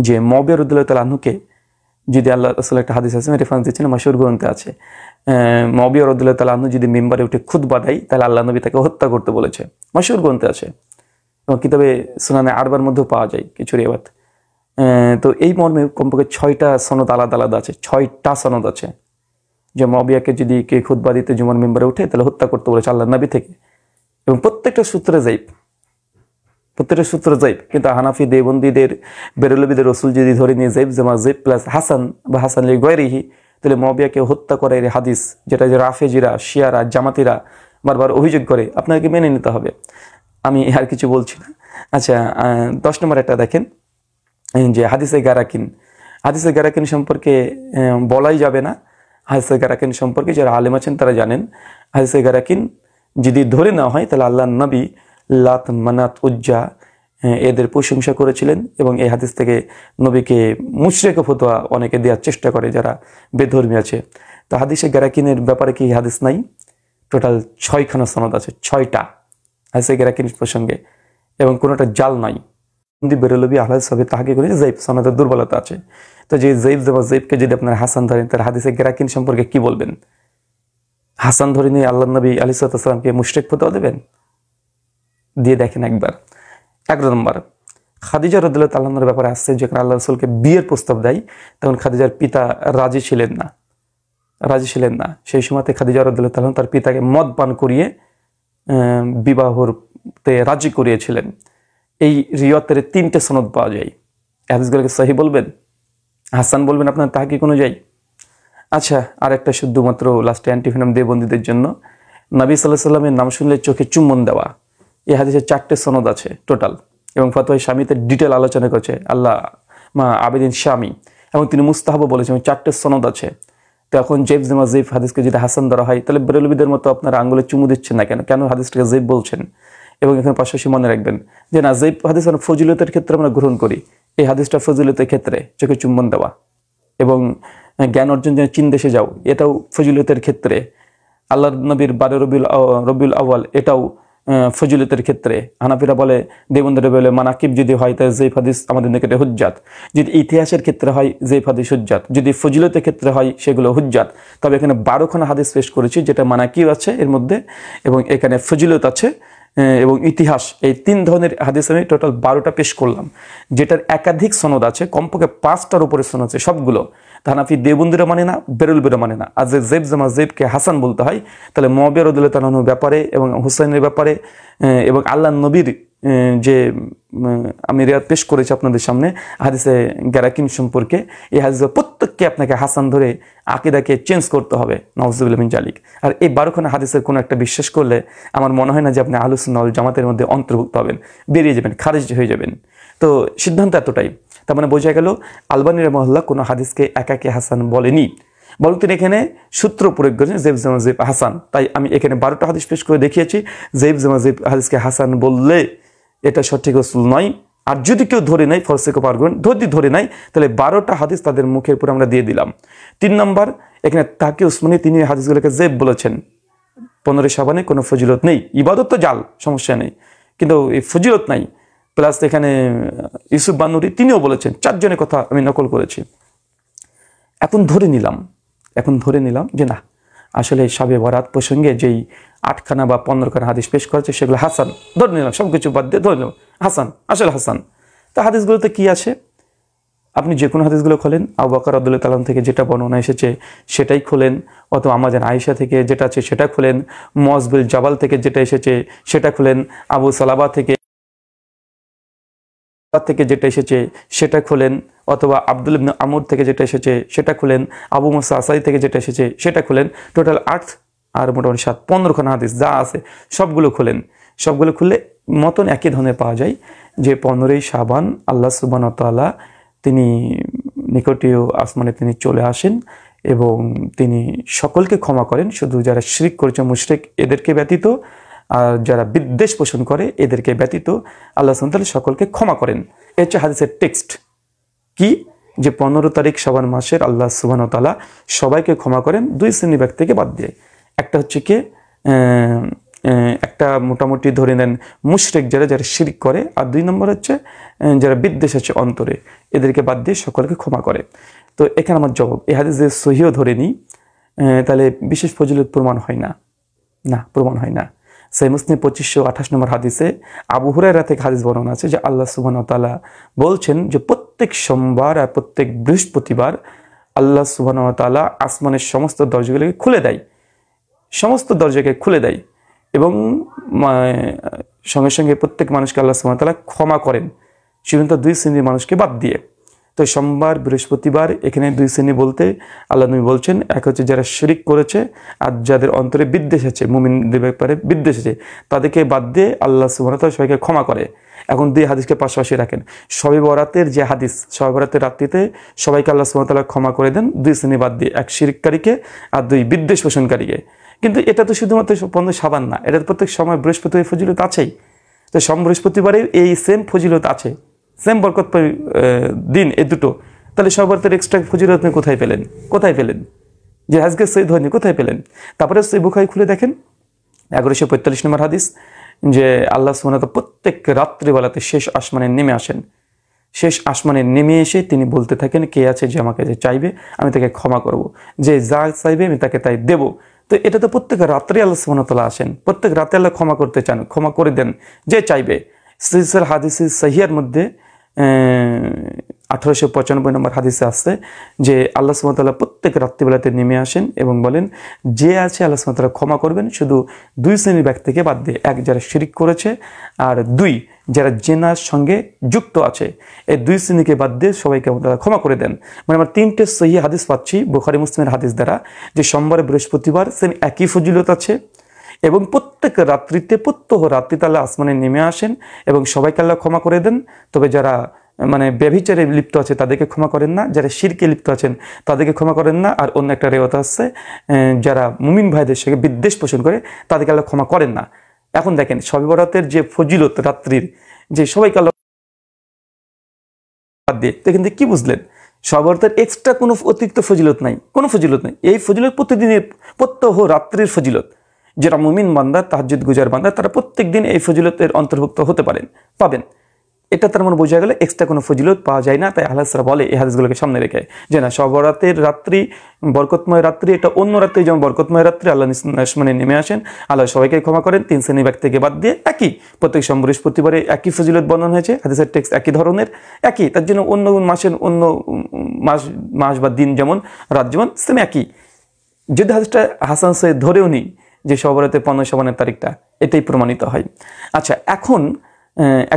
যে মবিয়া রদুল্লাহ তালাহনুকে যদি আল্লাহ রসুল একটা হাদিস আসেন রেফারেন্স দিচ্ছেন মাসুর গ্রন্থে আছে মবিয়া রদুল্লাহ তালাহনু যদি মেম্বারে উঠে খুদ বাদাই তাহলে আল্লাহ নবী তাকে হত্যা করতে বলেছে মাসুর গ্রন্থে আছে তোমার কিতাবে সুনানে আরবার মধ্যেও পাওয়া যায় কিছু রেওয়াত তো এই মর্মে কমপক্ষে ছয়টা সনদ আলাদা আলাদা আছে ছয়টা সনদ আছে যে মবিয়াকে যদি কে খুদবাদিতে দিতে জুমার মেম্বারে উঠে তাহলে হত্যা করতে বলেছে আল্লাহ নবী থেকে এবং প্রত্যেকটা সূত্রে যাইব প্রত্যেকটা সূত্রে জৈব কিন্তু হানাফি দেবন্দীদের বেরলবিদের রসুল যদি ধরে নিয়ে জৈব জামা জেব প্লাস হাসান বা হাসান গয়েরিহি তাহলে মবিয়াকে হত্যা করে হাদিস যেটা যে রাফেজিরা শিয়ারা জামাতিরা বারবার অভিযোগ করে আপনাকে মেনে নিতে হবে আমি আর কিছু বলছি না আচ্ছা দশ নম্বর একটা দেখেন যে হাদিসে গারাকিন হাদিসে গারাকিন সম্পর্কে বলাই যাবে না হাদিসে গারাকিন সম্পর্কে যারা আলেম আছেন তারা জানেন হাদিসে গারাকিন যদি ধরে নেওয়া হয় তাহলে আল্লাহ নবী লাত মানাত উজ্জা এদের প্রশংসা করেছিলেন এবং এই হাদিস থেকে নবীকে মুশরেক ফতোয়া অনেকে দেওয়ার চেষ্টা করে যারা বেধর্মী আছে তো হাদিসে গ্যারাকিনের ব্যাপারে কি হাদিস নাই টোটাল ছয়খানা সনদ আছে ছয়টা গেরা কিনিস প্রসঙ্গে এবং কোনো একটা জাল নাই হিন্দি বেরোলবি আহ্লাদ সবে তাহাকে করেছে জৈব সনাদের দুর্বলতা আছে তো যে জৈব দেবা জৈবকে যদি আপনার হাসান ধরেন তার হাদিসে গেরাকিন সম্পর্কে কি বলবেন হাসান ধরে নিয়ে আল্লাহ নবী আলি সালামকে মুশরেক ফতোয়া দেবেন দিয়ে দেখেন একবার এক নম্বর খাদিজা রদুল্লাহ তাল্লাহর ব্যাপারে আসছে যখন আল্লাহ রসুলকে বিয়ের প্রস্তাব দেয় তখন খাদিজার পিতা রাজি ছিলেন না রাজি ছিলেন না সেই সময়তে খাদিজা রদুল্লাহ তাল্লাহ তার পিতাকে মদ পান করিয়ে বিবাহতে রাজি করিয়েছিলেন এই রিয়তের তিনটে সনদ পাওয়া যায় হাদিসগুলোকে সহি বলবেন হাসান বলবেন আপনার কি কোনো যাই আচ্ছা আর একটা শুধুমাত্র লাস্টে অ্যান্টিফিনাম দেবন্দীদের জন্য নবী সাল্লাহ সাল্লামের নাম শুনলে চোখে চুম্বন দেওয়া এই হাদিসে চারটে সনদ আছে টোটাল এবং ফতোয় স্বামীতে ডিটেল আলোচনা করছে আল্লাহ মা আবেদিন স্বামী এবং তিনি মুস্তাহাবও বলেছেন চারটে সনদ আছে তখন এখন জেমা জেমাজিফ হাদিসকে যদি হাসান ধরা হয় তাহলে বেরলবিদের মতো আপনারা আঙ্গুলে চুমু দিচ্ছেন না কেন কেন হাদিসটাকে জেব বলছেন এবং এখানে পাশাপাশি মনে রাখবেন যে না জৈব হাদিস আমরা মানে ফজিলতের ক্ষেত্রে আমরা গ্রহণ করি এই হাদিসটা ফজিলতের ক্ষেত্রে চোখে চুম্বন দেওয়া এবং জ্ঞান অর্জন যেন চীন দেশে যাও এটাও ফজিলতের ক্ষেত্রে আল্লাহ নবীর বারে রবিউল রবিউল আওয়াল এটাও ফজিলতের ক্ষেত্রে হানাফিরা বলে দেবন্দরে বলে মানাকিব যদি হয় তাহলে জৈফ হাদিস আমাদের নিকটে হুজ্জাত যদি ইতিহাসের ক্ষেত্রে হয় জৈফ হাদিস হুজ্জাত যদি ফজিলতের ক্ষেত্রে হয় সেগুলো হুজ্জাত তবে এখানে বারোখানা হাদিস পেশ করেছি যেটা মানাকিব আছে এর মধ্যে এবং এখানে ফজিলত আছে এবং ইতিহাস এই তিন ধরনের হাদিস আমি টোটাল বারোটা পেশ করলাম যেটার একাধিক সনদ আছে কমপক্ষে পাঁচটার উপরে সনদ আছে সবগুলো হানাফি দেবন্দিরা মানে না বেরুলবিরা মানে না আর যে জেব জামা জেবকে হাসান বলতে হয় তাহলে মবিয়া রদুল্লাহ ব্যাপারে এবং হুসাইনের ব্যাপারে এবং আল্লাহ নবীর যে আমি রেয়াত পেশ করেছি আপনাদের সামনে হাদিসে গ্যারাকিন সম্পর্কে এই হাদিস প্রত্যেককে আপনাকে হাসান ধরে আকিদাকে চেঞ্জ করতে হবে নওয়াজুবিন জালিক আর এই বারোখানা হাদিসের কোনো একটা বিশ্বাস করলে আমার মনে হয় না যে আপনি আলুসুল জামাতের মধ্যে অন্তর্ভুক্ত হবেন বেরিয়ে যাবেন খারিজ হয়ে যাবেন তো সিদ্ধান্ত এতটাই তার মানে বোঝা গেল আলবানি মহল্লা কোনো হাদিসকে একাকে হাসান বলেনি বরং তিনি এখানে সূত্র প্রয়োগ করেছেন জেব জামাজিব হাসান তাই আমি এখানে বারোটা হাদিস পেশ করে দেখিয়েছি জেব জামাজিব হাদিসকে হাসান বললে এটা সঠিক রসুল নয় আর যদি কেউ ধরে নেয় ফরসেকো পারগুন যদি ধরে নেয় তাহলে বারোটা হাদিস তাদের মুখের উপর আমরা দিয়ে দিলাম তিন নম্বর এখানে তাকে উসমানী তিনি হাদিসগুলোকে জেব বলেছেন পনেরো সাবানে কোনো ফজিলত নেই ইবাদত তো জাল সমস্যা নেই কিন্তু এই ফজিলত নাই প্লাস এখানে ইউসুফ বানুরি তিনিও বলেছেন চারজনের কথা আমি নকল করেছি এখন ধরে নিলাম এখন ধরে নিলাম যে না আসলে সাবে বরাত প্রসঙ্গে যেই আটখানা বা পনেরোখানা হাদিস পেশ করেছে সেগুলো হাসান ধরে নিলাম সব কিছু বাদ দিয়ে ধরে নিলাম হাসান আসলে হাসান তা হাদিসগুলোতে কি আছে আপনি যে কোনো হাদিসগুলো খোলেন আবু বাকর তালাম থেকে যেটা বর্ণনা এসেছে সেটাই খোলেন অথবা আমাদের আয়েশা থেকে যেটা আছে সেটা খোলেন মজবুল জাবাল থেকে যেটা এসেছে সেটা খোলেন আবু সালাবা থেকে থেকে যেটা এসেছে সেটা খোলেন অথবা আব্দুল ইবনে আমর থেকে যেটা এসেছে সেটা খোলেন আবু মুসা আসাই থেকে যেটা এসেছে সেটা খোলেন টোটাল আট আর মোটামুটি সাত পনেরোখানা হাদিস যা আছে সবগুলো খোলেন সবগুলো খুললে মতন একই ধরনের পাওয়া যায় যে পনেরোই সাবান আল্লাহ সুবানতালা তিনি নিকটীয় আসমানে তিনি চলে আসেন এবং তিনি সকলকে ক্ষমা করেন শুধু যারা শ্রিক করেছে মুশ্রিক এদেরকে ব্যতীত আর যারা বিদ্বেষ পোষণ করে এদেরকে ব্যতীত আল্লাহ সন্তান সকলকে ক্ষমা করেন এ হচ্ছে হাদিসের টেক্সট কি যে পনেরো তারিখ সবার মাসের আল্লাহ তালা সবাইকে ক্ষমা করেন দুই শ্রেণী ব্যক্তিকে বাদ দিয়ে একটা হচ্ছে কি একটা মোটামুটি ধরে নেন মুশরেক যারা যারা শিরিক করে আর দুই নম্বর হচ্ছে যারা বিদ্বেষ আছে অন্তরে এদেরকে বাদ দিয়ে সকলকে ক্ষমা করে তো এখানে আমার জবাব এ হাদিস যে সহিও ধরে নিই তাহলে বিশেষ ফজিলত প্রমাণ হয় না না প্রমাণ হয় না সেই মুসলিম পঁচিশশো আঠাশ নম্বর হাদিসে আবু হুরাইরা থেকে হাদিস বর্ণনা আছে যে আল্লাহ সুবাহ তালা বলছেন যে প্রত্যেক সোমবার আর প্রত্যেক বৃহস্পতিবার আল্লাহ সুবাহ তালা আসমানের সমস্ত দরজাগুলিকে খুলে দেয় সমস্ত দরজাকে খুলে দেয় এবং সঙ্গে সঙ্গে প্রত্যেক মানুষকে আল্লাহ সুবাহ তালা ক্ষমা করেন শুধুমাত্র দুই শ্রেণীর মানুষকে বাদ দিয়ে তো সোমবার বৃহস্পতিবার এখানে দুই শ্রেণী বলতে আল্লাহ নবী বলছেন এক হচ্ছে যারা শিরিক করেছে আর যাদের অন্তরে বিদ্বেষ আছে মুমিনদের ব্যাপারে বিদ্বেষ আছে তাদেরকে বাদ দিয়ে আল্লাহ সুবাহতাল সবাইকে ক্ষমা করে এখন দুই হাদিসকে পাশাপাশি রাখেন সবে বরাতের যে হাদিস সবে বরাতের রাত্রিতে সবাইকে আল্লাহ সুবাহতাল্লাহ ক্ষমা করে দেন দুই শ্রেণী বাদ দিয়ে এক শিরিককারীকে আর দুই বিদ্বেষ পোষণকারীকে কিন্তু এটা তো শুধুমাত্র বন্ধু সাবান না এটা প্রত্যেক সময় বৃহস্পতিবার ফজিলত আছেই তো সম বৃহস্পতিবারেও এই সেম ফজিলত আছে সেম বরকত দিন এ দুটো তাহলে সবর্তের এক্সট্রা ফজিলত আপনি কোথায় পেলেন কোথায় পেলেন যে আজকে সৈদ হয়নি কোথায় পেলেন তারপরে সেই বুখাই খুলে দেখেন এগারোশো পঁয়তাল্লিশ নম্বর হাদিস যে আল্লাহ সুমনত প্রত্যেক রাত্রিবেলাতে শেষ আসমানে নেমে আসেন শেষ আসমানে নেমে এসে তিনি বলতে থাকেন কে আছে যে আমাকে যে চাইবে আমি তাকে ক্ষমা করব। যে যা চাইবে আমি তাকে তাই দেব তো এটা তো প্রত্যেক রাত্রে আল্লাহ সুমনতলা আসেন প্রত্যেক রাতে আল্লাহ ক্ষমা করতে চান ক্ষমা করে দেন যে চাইবে সিলসিল হাদিস সাহিয়ার মধ্যে আঠারোশো পঁচানব্বই নম্বর হাদিসে আসছে যে আল্লাহ সুমতাল্লাহ প্রত্যেক রাত্রিবেলাতে নেমে আসেন এবং বলেন যে আছে আল্লাহ সুমতাল্লাহ ক্ষমা করবেন শুধু দুই শ্রেণীর ব্যক্তিকে বাদ দিয়ে এক যারা শিরিক করেছে আর দুই যারা জেনার সঙ্গে যুক্ত আছে এই দুই শ্রেণীকে বাদ দিয়ে সবাইকে তারা ক্ষমা করে দেন মানে আমরা তিনটে সহি হাদিস পাচ্ছি বুখারি মুসলিমের হাদিস দ্বারা যে সোমবার বৃহস্পতিবার সেম একই ফজিলত আছে এবং প্রত্যেক রাত্রিতে প্রত্যহ রাত্রিতে আল্লাহ আসমানে নেমে আসেন এবং সবাইকে আল্লাহ ক্ষমা করে দেন তবে যারা মানে ব্যভিচারে লিপ্ত আছে তাদেরকে ক্ষমা করেন না যারা শিরকে লিপ্ত আছেন তাদেরকে ক্ষমা করেন না আর অন্য একটা রেওয়াত আছে যারা মুমিন ভাইদের সঙ্গে বিদ্বেষ পোষণ করে তাদেরকে আল্লাহ ক্ষমা করেন না এখন দেখেন সবে বরাতের যে ফজিলত রাত্রির যে সবাইকে আল্লাহ বাদ দিয়ে তো এখান কী বুঝলেন সবরতের এক্সট্রা কোনো অতিরিক্ত ফজিলত নাই কোনো ফজিলত নাই এই ফজিলত প্রতিদিনের প্রত্যহ রাত্রির ফজিলত যারা মুমিন বান্দা তাহাজুদ গুজার বান্দা তারা প্রত্যেক দিন এই ফজিলতের অন্তর্ভুক্ত হতে পারেন পাবেন এটা তার মনে বোঝা গেলে এক্সট্রা কোনো ফজিলত পাওয়া যায় না তাই আহ্লাসরা বলে এই হাদিসগুলোকে সামনে রেখে যে না সবরাতের রাত্রি বরকতময় রাত্রি এটা অন্য রাত্রি যেমন বরকতময় রাত্রি আল্লাহ মানে নেমে আসেন আল্লাহ সবাইকে ক্ষমা করেন তিন শ্রেণী ব্যক্তিকে বাদ দিয়ে একই প্রত্যেক সম্বৃহস্পতিবারে একই ফজিলত বর্ণনা হয়েছে হাদিসের টেক্স একই ধরনের একই তার জন্য অন্য মাসের অন্য মাস মাস বা দিন যেমন রাত যেমন সেম একই যদি হাদিসটা হাসান সৈয়দ ধরেও নিই যে সবরাতে পনেরো সাবানের তারিখটা এটাই প্রমাণিত হয় আচ্ছা এখন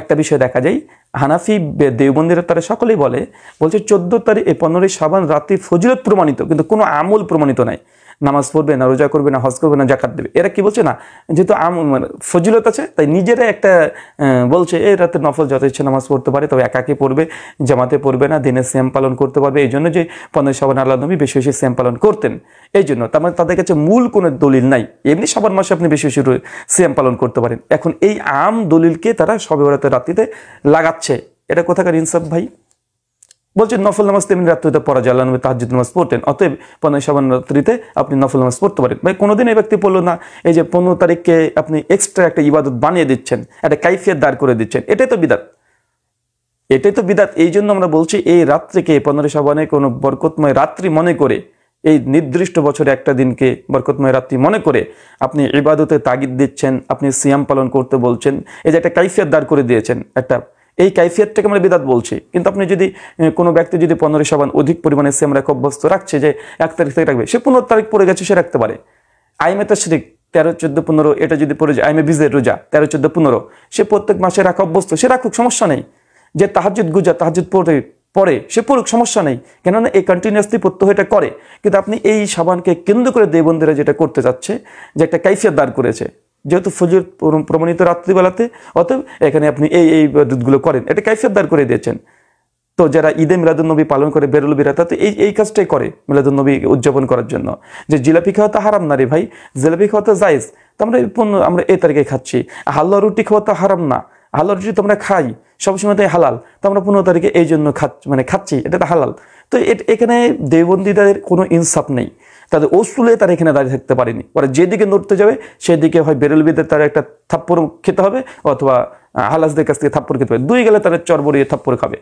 একটা বিষয় দেখা যায় হানাফি দেওবন্দিরা তারা সকলেই বলে বলছে চোদ্দ তারিখ পনেরোই সাবান রাতে ফজিলত প্রমাণিত কিন্তু কোনো আমল প্রমাণিত নাই নামাজ পড়বে না রোজা করবে না হজ করবে না জাকাত দেবে এরা কি বলছে না যেহেতু মানে ফজিলত আছে তাই নিজেরা একটা বলছে এই রাতে নফল যত ইচ্ছে নামাজ পড়তে পারে তবে একাকে পড়বে জামাতে পড়বে না দিনে শ্যাম পালন করতে পারবে এই জন্য যে পনেরো সাবান আল্লাহ নবী বেশি বেশি শ্যাম পালন করতেন এই জন্য তার মানে তাদের কাছে মূল কোনো দলিল নাই এমনি সবার মাসে আপনি বেশি বেশি শ্যাম পালন করতে পারেন এখন এই আম দলিলকে তারা সবে রাতে রাত্রিতে লাগাচ্ছে এটা কোথাকার ইনসাফ ভাই বলছেন নফল নামাজ তেমনি রাত্রিতে পড়া যায় আল্লাহ নবী তাহাজুদ নামাজ পড়তেন অতএব পনেরো সাবান রাত্রিতে আপনি নফল নামাজ পড়তে পারেন ভাই কোনোদিন এই ব্যক্তি পড়লো না এই যে পনেরো তারিখকে আপনি এক্সট্রা একটা ইবাদত বানিয়ে দিচ্ছেন একটা কাইফিয়ার দাঁড় করে দিচ্ছেন এটাই তো বিদাত এটাই তো বিদাত এই জন্য আমরা বলছি এই রাত্রিকে পনেরো সাবানে কোনো বরকতময় রাত্রি মনে করে এই নির্দিষ্ট বছরে একটা দিনকে বরকতময় রাত্রি মনে করে আপনি ইবাদতে তাগিদ দিচ্ছেন আপনি সিয়াম পালন করতে বলছেন এই যে একটা কাইফিয়ার দাঁড় করে দিয়েছেন একটা এই কাইফিয়াতটাকে আমরা বেদাত বলছি কিন্তু আপনি যদি কোনো ব্যক্তি যদি পনেরো সাবান অধিক পরিমাণে সে আমরা অভ্যস্ত রাখছে যে এক তারিখ থেকে রাখবে সে পনেরো তারিখ পড়ে গেছে সে রাখতে পারে আইমে তাশরিক তেরো চোদ্দো পনেরো এটা যদি পড়ে যায় আইমে বিজের রোজা তেরো চোদ্দো পনেরো সে প্রত্যেক মাসে রাখা অভ্যস্ত সে রাখুক সমস্যা নেই যে তাহাজুদ গুজা তাহাজুদ পড়ে পরে সে পড়ুক সমস্যা নেই কেননা এই কন্টিনিউয়াসলি প্রত্যহ এটা করে কিন্তু আপনি এই সাবানকে কেন্দ্র করে দেবন্ধীরা যেটা করতে যাচ্ছে যে একটা কাইফিয়াত দাঁড় করেছে যেহেতু ফজর প্রমাণিত রাত্রিবেলাতে অতএব এখানে আপনি এই এই দুধগুলো করেন এটা দ্বার করে দিয়েছেন তো যারা ঈদে মিলাদুলনবী পালন করে বেরুল বিরা তাতে এই এই কাজটাই করে মিলাদুলনবী উদযাপন করার জন্য যে জিলাপি খাওয়া তো হারাম না রে ভাই জিলাপি খাওয়া তো জায়েজ তো আমরা পণ্য আমরা এই তারিখে খাচ্ছি হাল্লা রুটি খাওয়া তো হারাম না হাল্লা রুটি তো আমরা খাই সবসময় তো হালাল তো আমরা পনেরো তারিখে এই জন্য খা মানে খাচ্ছি এটা তো হালাল তো এখানে দেবন্দিদের কোনো ইনসাফ নেই তাদের অসুলে তারা এখানে দাঁড়িয়ে থাকতে পারেনি পরে যেদিকে নড়তে যাবে সেদিকে হয় বেরেলবিদের তারা একটা থাপ্পড় খেতে হবে অথবা হালাসদের কাছ থেকে থাপ্পড় খেতে হবে দুই গেলে তারা চরবরিয়ে থাপ্পড় খাবে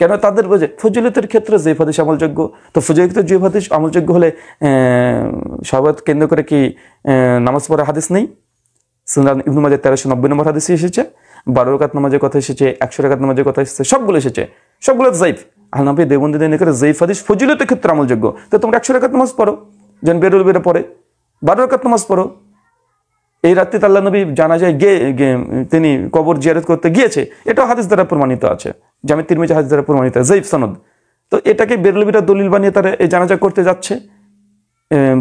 কেন তাদের বোঝে ফজিলতের ক্ষেত্রে যে ফাদিস আমলযোগ্য তো ফজিলত যে হাদিস আমলযোগ্য হলে সবাই কেন্দ্র করে কি নামাজ পড়ার হাদিস নেই সুন্দর ইবনু মাজার তেরোশো নব্বই নম্বর হাদিসে এসেছে বারো রকাত নামাজের কথা এসেছে একশো রকাত নামাজের কথা এসেছে সবগুলো এসেছে সবগুলো জাইফ আলনাবি দেবন্দীদের নিকটে জৈফ ফাদিস ফজিলতের ক্ষেত্রে আমলযোগ্য তো তোমরা একশো রেখাত নামাজ পড়ো যেন বেরুল বেরো পড়ে বারো রেখাত নামাজ পড়ো এই রাত্রি আল্লাহ নবী জানা যায় গিয়ে তিনি কবর জিয়ারত করতে গিয়েছে এটাও হাদিস দ্বারা প্রমাণিত আছে জামি তিরমিজ হাদিস দ্বারা প্রমাণিত জৈফ সনদ তো এটাকে বেরলবিটা দলিল বানিয়ে তারা এই জানাজা করতে যাচ্ছে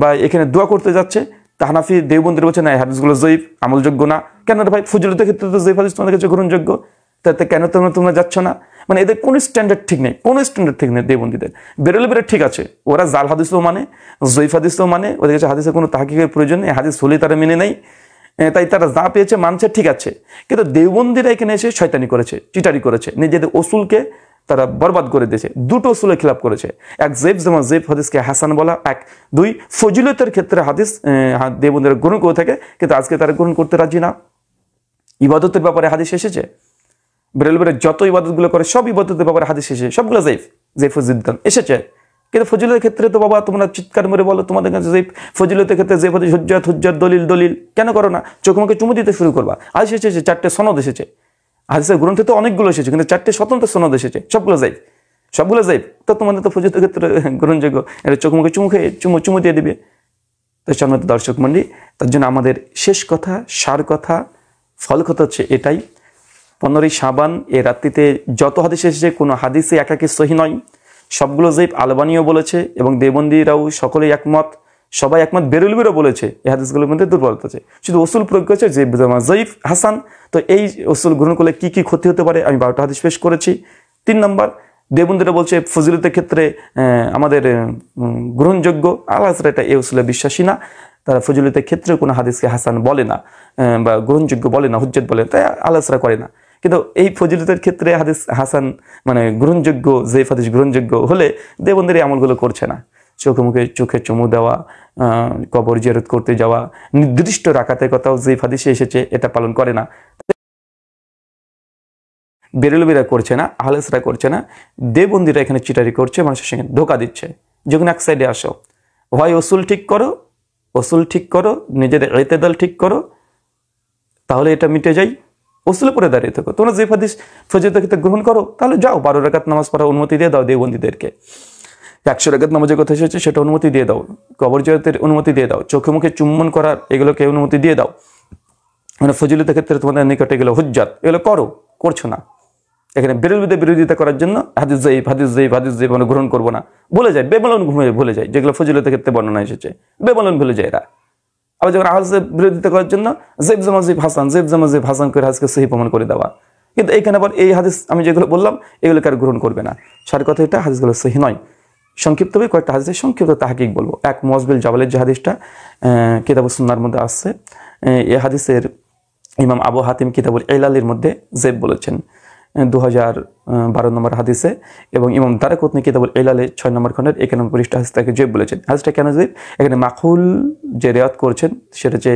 বা এখানে দোয়া করতে যাচ্ছে তা হানাফি দেবন্দির বলছে না এই হাদিসগুলো জৈব আমলযোগ্য না কেন ভাই ফজলতের ক্ষেত্রে তো জৈব হাদিস তোমাদের কাছে গ্রহণযোগ্য তাতে কেন তোমরা তোমরা যাচ্ছ না মানে এদের কোনো স্ট্যান্ডার্ড ঠিক নেই কোনো স্ট্যান্ডার্ড ঠিক নেই দেবন্দীদের বেরেল বেরে ঠিক আছে ওরা জাল হাদিসও মানে জৈফ হাদিসও মানে ওদের কাছে হাদিসের কোনো তাহাকিকের প্রয়োজন নেই হাদিস হলেই তারা মেনে নেয় তাই তারা যা পেয়েছে মানছে ঠিক আছে কিন্তু দেবন্দীরা এখানে এসে শয়তানি করেছে টিটারি করেছে নিজেদের অসুলকে তারা বরবাদ করে দিয়েছে দুটো ওসুলের খিলাপ করেছে এক জেব যেমন জেব হাদিসকে হাসান বলা এক দুই ফজিলতের ক্ষেত্রে হাদিস দেবন্দীরা গ্রহণ করে থাকে কিন্তু আজকে তারা গ্রহণ করতে রাজি না ইবাদতের ব্যাপারে হাদিস এসেছে বেরেলবের যত ইবাদতগুলো করে সব ইবাদতের ব্যাপারে হাদিস এসে সবগুলো জৈফ জৈফুজিদ্দান এসেছে কিন্তু ফজিলতের ক্ষেত্রে তো বাবা তোমরা চিৎকার মেরে বলো তোমাদের কাছে জৈফ ফজিলতের ক্ষেত্রে জৈফ হচ্ছে হুজ্জাত হুজ্জাত দলিল দলিল কেন করো না চোখ মুখে চুমু দিতে শুরু করবা হাদিস এসেছে চারটে সনদ এসেছে হাদিসের গ্রন্থে তো অনেকগুলো এসেছে কিন্তু চারটে স্বতন্ত্র সনদ এসেছে সবগুলো জৈফ সবগুলো জৈফ তো তোমাদের তো ফজিলতের ক্ষেত্রে গ্রহণযোগ্য এটা চোখ মুখে চুমু খেয়ে চুমু চুমু দিয়ে দিবে তো সম্মানিত দর্শক মন্ডি তার জন্য আমাদের শেষ কথা সার কথা ফল কথা হচ্ছে এটাই পনেরোই সাবান এ রাত্রিতে যত হাদিস এসেছে কোনো হাদিসে একাকে সহি নয় সবগুলো জৈব আলবানিও বলেছে এবং দেবন্দিরাও সকলেই একমত সবাই একমত বেরুলবিরও বলেছে এই হাদিসগুলোর মধ্যে দুর্বলতা আছে শুধু ওসুল প্রয়োগ করেছে যে জয়ীফ হাসান তো এই ওসুল গ্রহণ করলে কী কী ক্ষতি হতে পারে আমি বারোটা হাদিস পেশ করেছি তিন নম্বর দেবন্দিরা বলছে ফজিলতের ক্ষেত্রে আমাদের গ্রহণযোগ্য আলাসরা এটা এ ওসুলে বিশ্বাসী না তারা ফজিলতের ক্ষেত্রে কোনো হাদিসকে হাসান বলে না বা গ্রহণযোগ্য বলে না হুজ্জত বলে তাই আলাসরা করে না কিন্তু এই ফজিলতের ক্ষেত্রে হাদিস হাসান মানে গ্রহণযোগ্য যে ফাদিস গ্রহণযোগ্য হলে দেবন্দের এই আমলগুলো করছে না চোখে মুখে চোখে চুমু দেওয়া কবর জেরত করতে যাওয়া নির্দিষ্ট রাখাতের কথাও যে হাদিসে এসেছে এটা পালন করে না বেরেলবিরা করছে না আহলেসরা করছে না দেবন্দিরা এখানে চিটারি করছে মানুষের সঙ্গে ধোকা দিচ্ছে যখন এক সাইডে আসো ভাই ওসুল ঠিক করো ওসুল ঠিক করো নিজেদের এতেদাল ঠিক করো তাহলে এটা মিটে যায় ওসলে পরে দাঁড়িয়ে থাকো তোমরা যে ফাদিস ফজর তাকিতে গ্রহণ করো তাহলে যাও বারো রেখাত নামাজ পড়ার অনুমতি দিয়ে দাও দেবন্দীদেরকে একশো রেখাত নামাজের কথা এসেছে সেটা অনুমতি দিয়ে দাও কবর জয়তের অনুমতি দিয়ে দাও চোখে মুখে চুম্বন করার এগুলোকে অনুমতি দিয়ে দাও মানে ফজিলতের ক্ষেত্রে তোমাদের নিকটে এগুলো হুজ্জাত এগুলো করো করছো না এখানে বিরোধীদের বিরোধিতা করার জন্য হাদিস জয়ীব হাদিস জয়ীব হাদিস জয়ীব আমরা মানে গ্রহণ করবো না ভুলে যায় বেবলন ভুলে যায় যেগুলো ফজিলতের ক্ষেত্রে বর্ণনা এসেছে বেবলন ভুলে যায় এরা আবার যখন আহলের বিরোধিতা করার জন্য জেব জামাজিব হাসান জেব জামাজিব হাসান করে হাজকে সেই প্রমাণ করে দেওয়া কিন্তু এইখানে আবার এই হাদিস আমি যেগুলো বললাম এগুলোকে আর গ্রহণ করবে না সার কথা এটা হাদিসগুলো সহি নয় সংক্ষিপ্তভাবে কয়েকটা হাদিসের সংক্ষিপ্ত তাহাকিক বলবো এক মজবিল জবালের যে হাদিসটা কিতাবুল সুন্নার মধ্যে আসছে এ হাদিসের ইমাম আবু হাতিম কিতাবুল এলালের মধ্যে জেব বলেছেন দু হাজার বারো নম্বর হাদিসে এবং ইমাম দারাকুতনি কিতাবুল এলালে ছয় নম্বর খণ্ডের নম্বর পৃষ্ঠা হাদিস তাকে জৈব বলেছেন হাদিসটা কেন জৈব এখানে মাখুল যে রেয়াত করছেন সেটা যে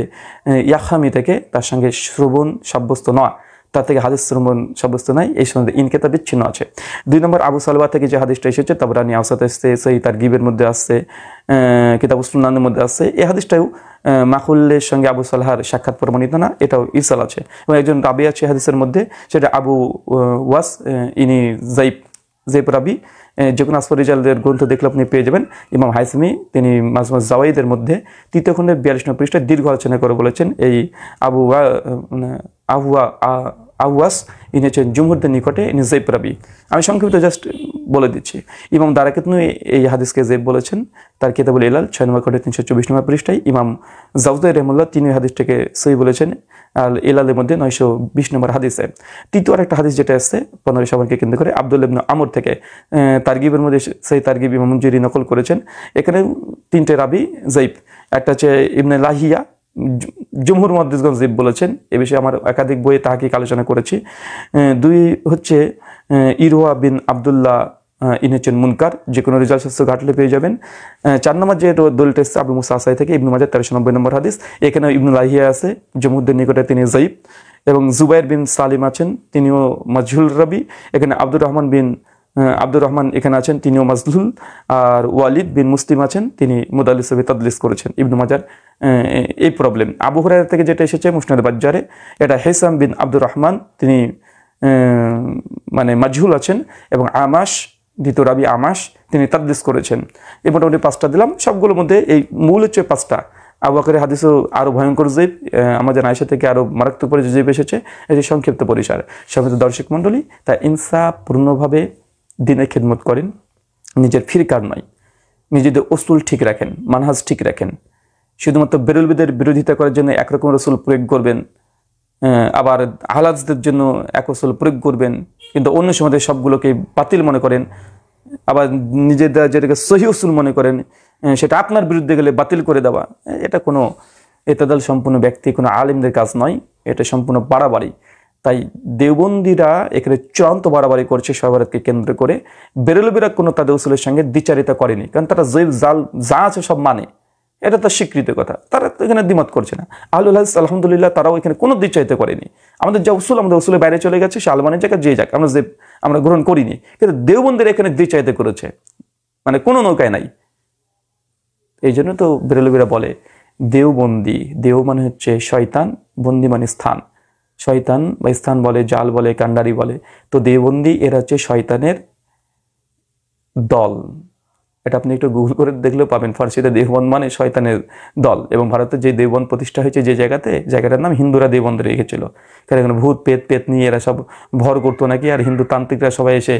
ইয়াখামি থেকে তার সঙ্গে শ্রবণ সাব্যস্ত নয় তার থেকে হাদিস শ্রমণ সাব্যস্ত নাই এই সম্বন্ধে ইনকেতা বিচ্ছিন্ন আছে দুই নম্বর আবু সালবা থেকে যে হাদিসটা এসেছে রানী আউসাদ আসছে সেই তার গিবের মধ্যে আসছে কিতাব উসলানের মধ্যে আসছে এই হাদিসটাও মাহুল্লের সঙ্গে আবু সালহার সাক্ষাৎ প্রমাণিত না এটাও ইসাল আছে এবং একজন রাবি আছে হাদিসের মধ্যে সেটা আবু ওয়াস ইনি জাইব জেব রাবি যে কোনো আসফরিজালদের গ্রন্থ দেখলে আপনি পেয়ে যাবেন ইমাম হাইসমি তিনি মাজমাজ জাওয়াইদের মধ্যে তৃতীয় খণ্ডের বিয়াল্লিশ নম্বর পৃষ্ঠায় দীর্ঘ আলোচনা করে বলেছেন এই আবু আহুয়া আউয়াস ইনি হচ্ছেন জুমহুরদের নিকটে ইনি জৈব রাবি আমি সংক্ষিপ্ত জাস্ট বলে দিচ্ছি ইমাম দারাকেতনু এই হাদিসকে জৈব বলেছেন তার কেতাবুল ইলাল ছয় নম্বর কোটে তিনশো চব্বিশ নম্বর পৃষ্ঠায় ইমাম জাউদ্দ রহমুল্লাহ তিনি হাদিসটাকে সই বলেছেন আর এলালের মধ্যে নয়শো বিশ নম্বর হাদিসে তৃতীয় আরেকটা হাদিস যেটা আসছে পনেরো সবাইকে কেন্দ্র করে আব্দুল ইবনু আমর থেকে তার্গিবের মধ্যে সেই তার্গিব ইমাম জুরি নকল করেছেন এখানে তিনটে রাবি জৈব একটা হচ্ছে ইবনে লাহিয়া জমহুর মহাদিসগঞ্জ জীব বলেছেন এ বিষয়ে আমার একাধিক বইয়ে তাহাকে আলোচনা করেছি দুই হচ্ছে ইরোয়া বিন আবদুল্লাহ হচ্ছেন মুনকার যে কোনো রেজাল্ট শাস্ত্র ঘাটলে পেয়ে যাবেন চার নম্বর যে দল টেস্ট আবু মুসা আসাই থেকে ইবনু মাজার তেরোশো নব্বই নম্বর হাদিস এখানে ইবনু লাহিয়া আছে জমুদ্দিন নিকটে তিনি জয়ীব এবং জুবাইর বিন সালিম আছেন তিনিও মজহুল রবি এখানে আব্দুর রহমান বিন আব্দুর রহমান এখানে আছেন তিনিও মাজলুল আর ওয়ালিদ বিন মুসলিম আছেন তিনি মুদাল হিসেবে তদলিস করেছেন ইবনু মাজার এই প্রবলেম আবু হুরায়রা থেকে যেটা এসেছে মুসনাদ বাজারে এটা হেসাম বিন আব্দুর রহমান তিনি মানে মাজহুল আছেন এবং আমাস দ্বিতীয় রাবি আমাস তিনি তাদলিস করেছেন এই মোটামুটি পাঁচটা দিলাম সবগুলোর মধ্যে এই মূল হচ্ছে পাঁচটা আবু আকরের হাদিসও আরও ভয়ঙ্কর জৈব আমাদের আয়সা থেকে আরও মারাত্মক পরিচয় জৈব এসেছে এটি সংক্ষিপ্ত পরিসর সংক্ষিপ্ত দর্শক মণ্ডলী তা পূর্ণভাবে দিনে খেদমত করেন নিজের ফিরকার নয় নিজেদের অসুল ঠিক রাখেন মানহাজ ঠিক রাখেন শুধুমাত্র বেরুলবিদের বিরোধিতা করার জন্য একরকম রসুল প্রয়োগ করবেন আবার আহলাজদের জন্য এক রসুল প্রয়োগ করবেন কিন্তু অন্য সমাজে সবগুলোকে বাতিল মনে করেন আবার নিজেদের যেটাকে সহি উসুল মনে করেন সেটা আপনার বিরুদ্ধে গেলে বাতিল করে দেওয়া এটা কোনো এতাদাল সম্পূর্ণ ব্যক্তি কোনো আলিমদের কাজ নয় এটা সম্পূর্ণ বাড়াবাড়ি তাই দেওবন্দিরা এখানে চূড়ান্ত বাড়াবাড়ি করছে সহভারতকে কেন্দ্র করে বেরেলবিরা কোনো তাদের উসুলের সঙ্গে দ্বিচারিতা করেনি কারণ তারা জৈব জাল যা আছে সব মানে এটা তার স্বীকৃত কথা তারা তো এখানে দ্বিমত করছে না আহলুল আলহামদুলিল্লাহ তারাও এখানে কোনো দ্বিচারিতা করেনি আমাদের যা উসুল আমাদের উসুলের বাইরে চলে গেছে সে আলমানের জায়গায় যে যাক আমরা যে আমরা গ্রহণ করিনি কিন্তু দেওবন্দিরা এখানে দ্বিচারিতা করেছে মানে কোনো নৌকায় নাই এই জন্য তো বেরেলবিরা বলে দেওবন্দি দেও মানে হচ্ছে শয়তান বন্দি মানে স্থান শয়তান বা স্থান বলে জাল বলে কান্ডারি বলে তো দেবন্দি এরা হচ্ছে শয়তানের দল এটা আপনি একটু গুগল করে দেখলেও পাবেন ফার্সিতে দেববন্দ মানে শয়তানের দল এবং ভারতে যে দেববন্দ প্রতিষ্ঠা হয়েছে যে জায়গাতে জায়গাটার নাম হিন্দুরা দেববন্দ রেখেছিল কারণ এখানে ভূত পেত পেত নিয়ে এরা সব ভর করতো নাকি আর হিন্দু তান্ত্রিকরা সবাই এসে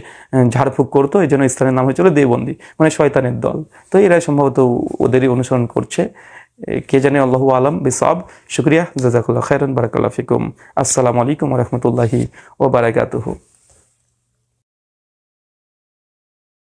ঝাড়ফুঁক করতো এই জন্য স্থানের নাম হয়েছিল দেববন্দি মানে শয়তানের দল তো এরা সম্ভবত ওদেরই অনুসরণ করছে কে জানে আল্লাহ আলম বিসব শুক্রিয়া জজাকুল্লাহ খেরন বারাকাল্লা ফিকুম আসসালামু আলাইকুম রহমতুল্লাহি ও বারাকাতুহু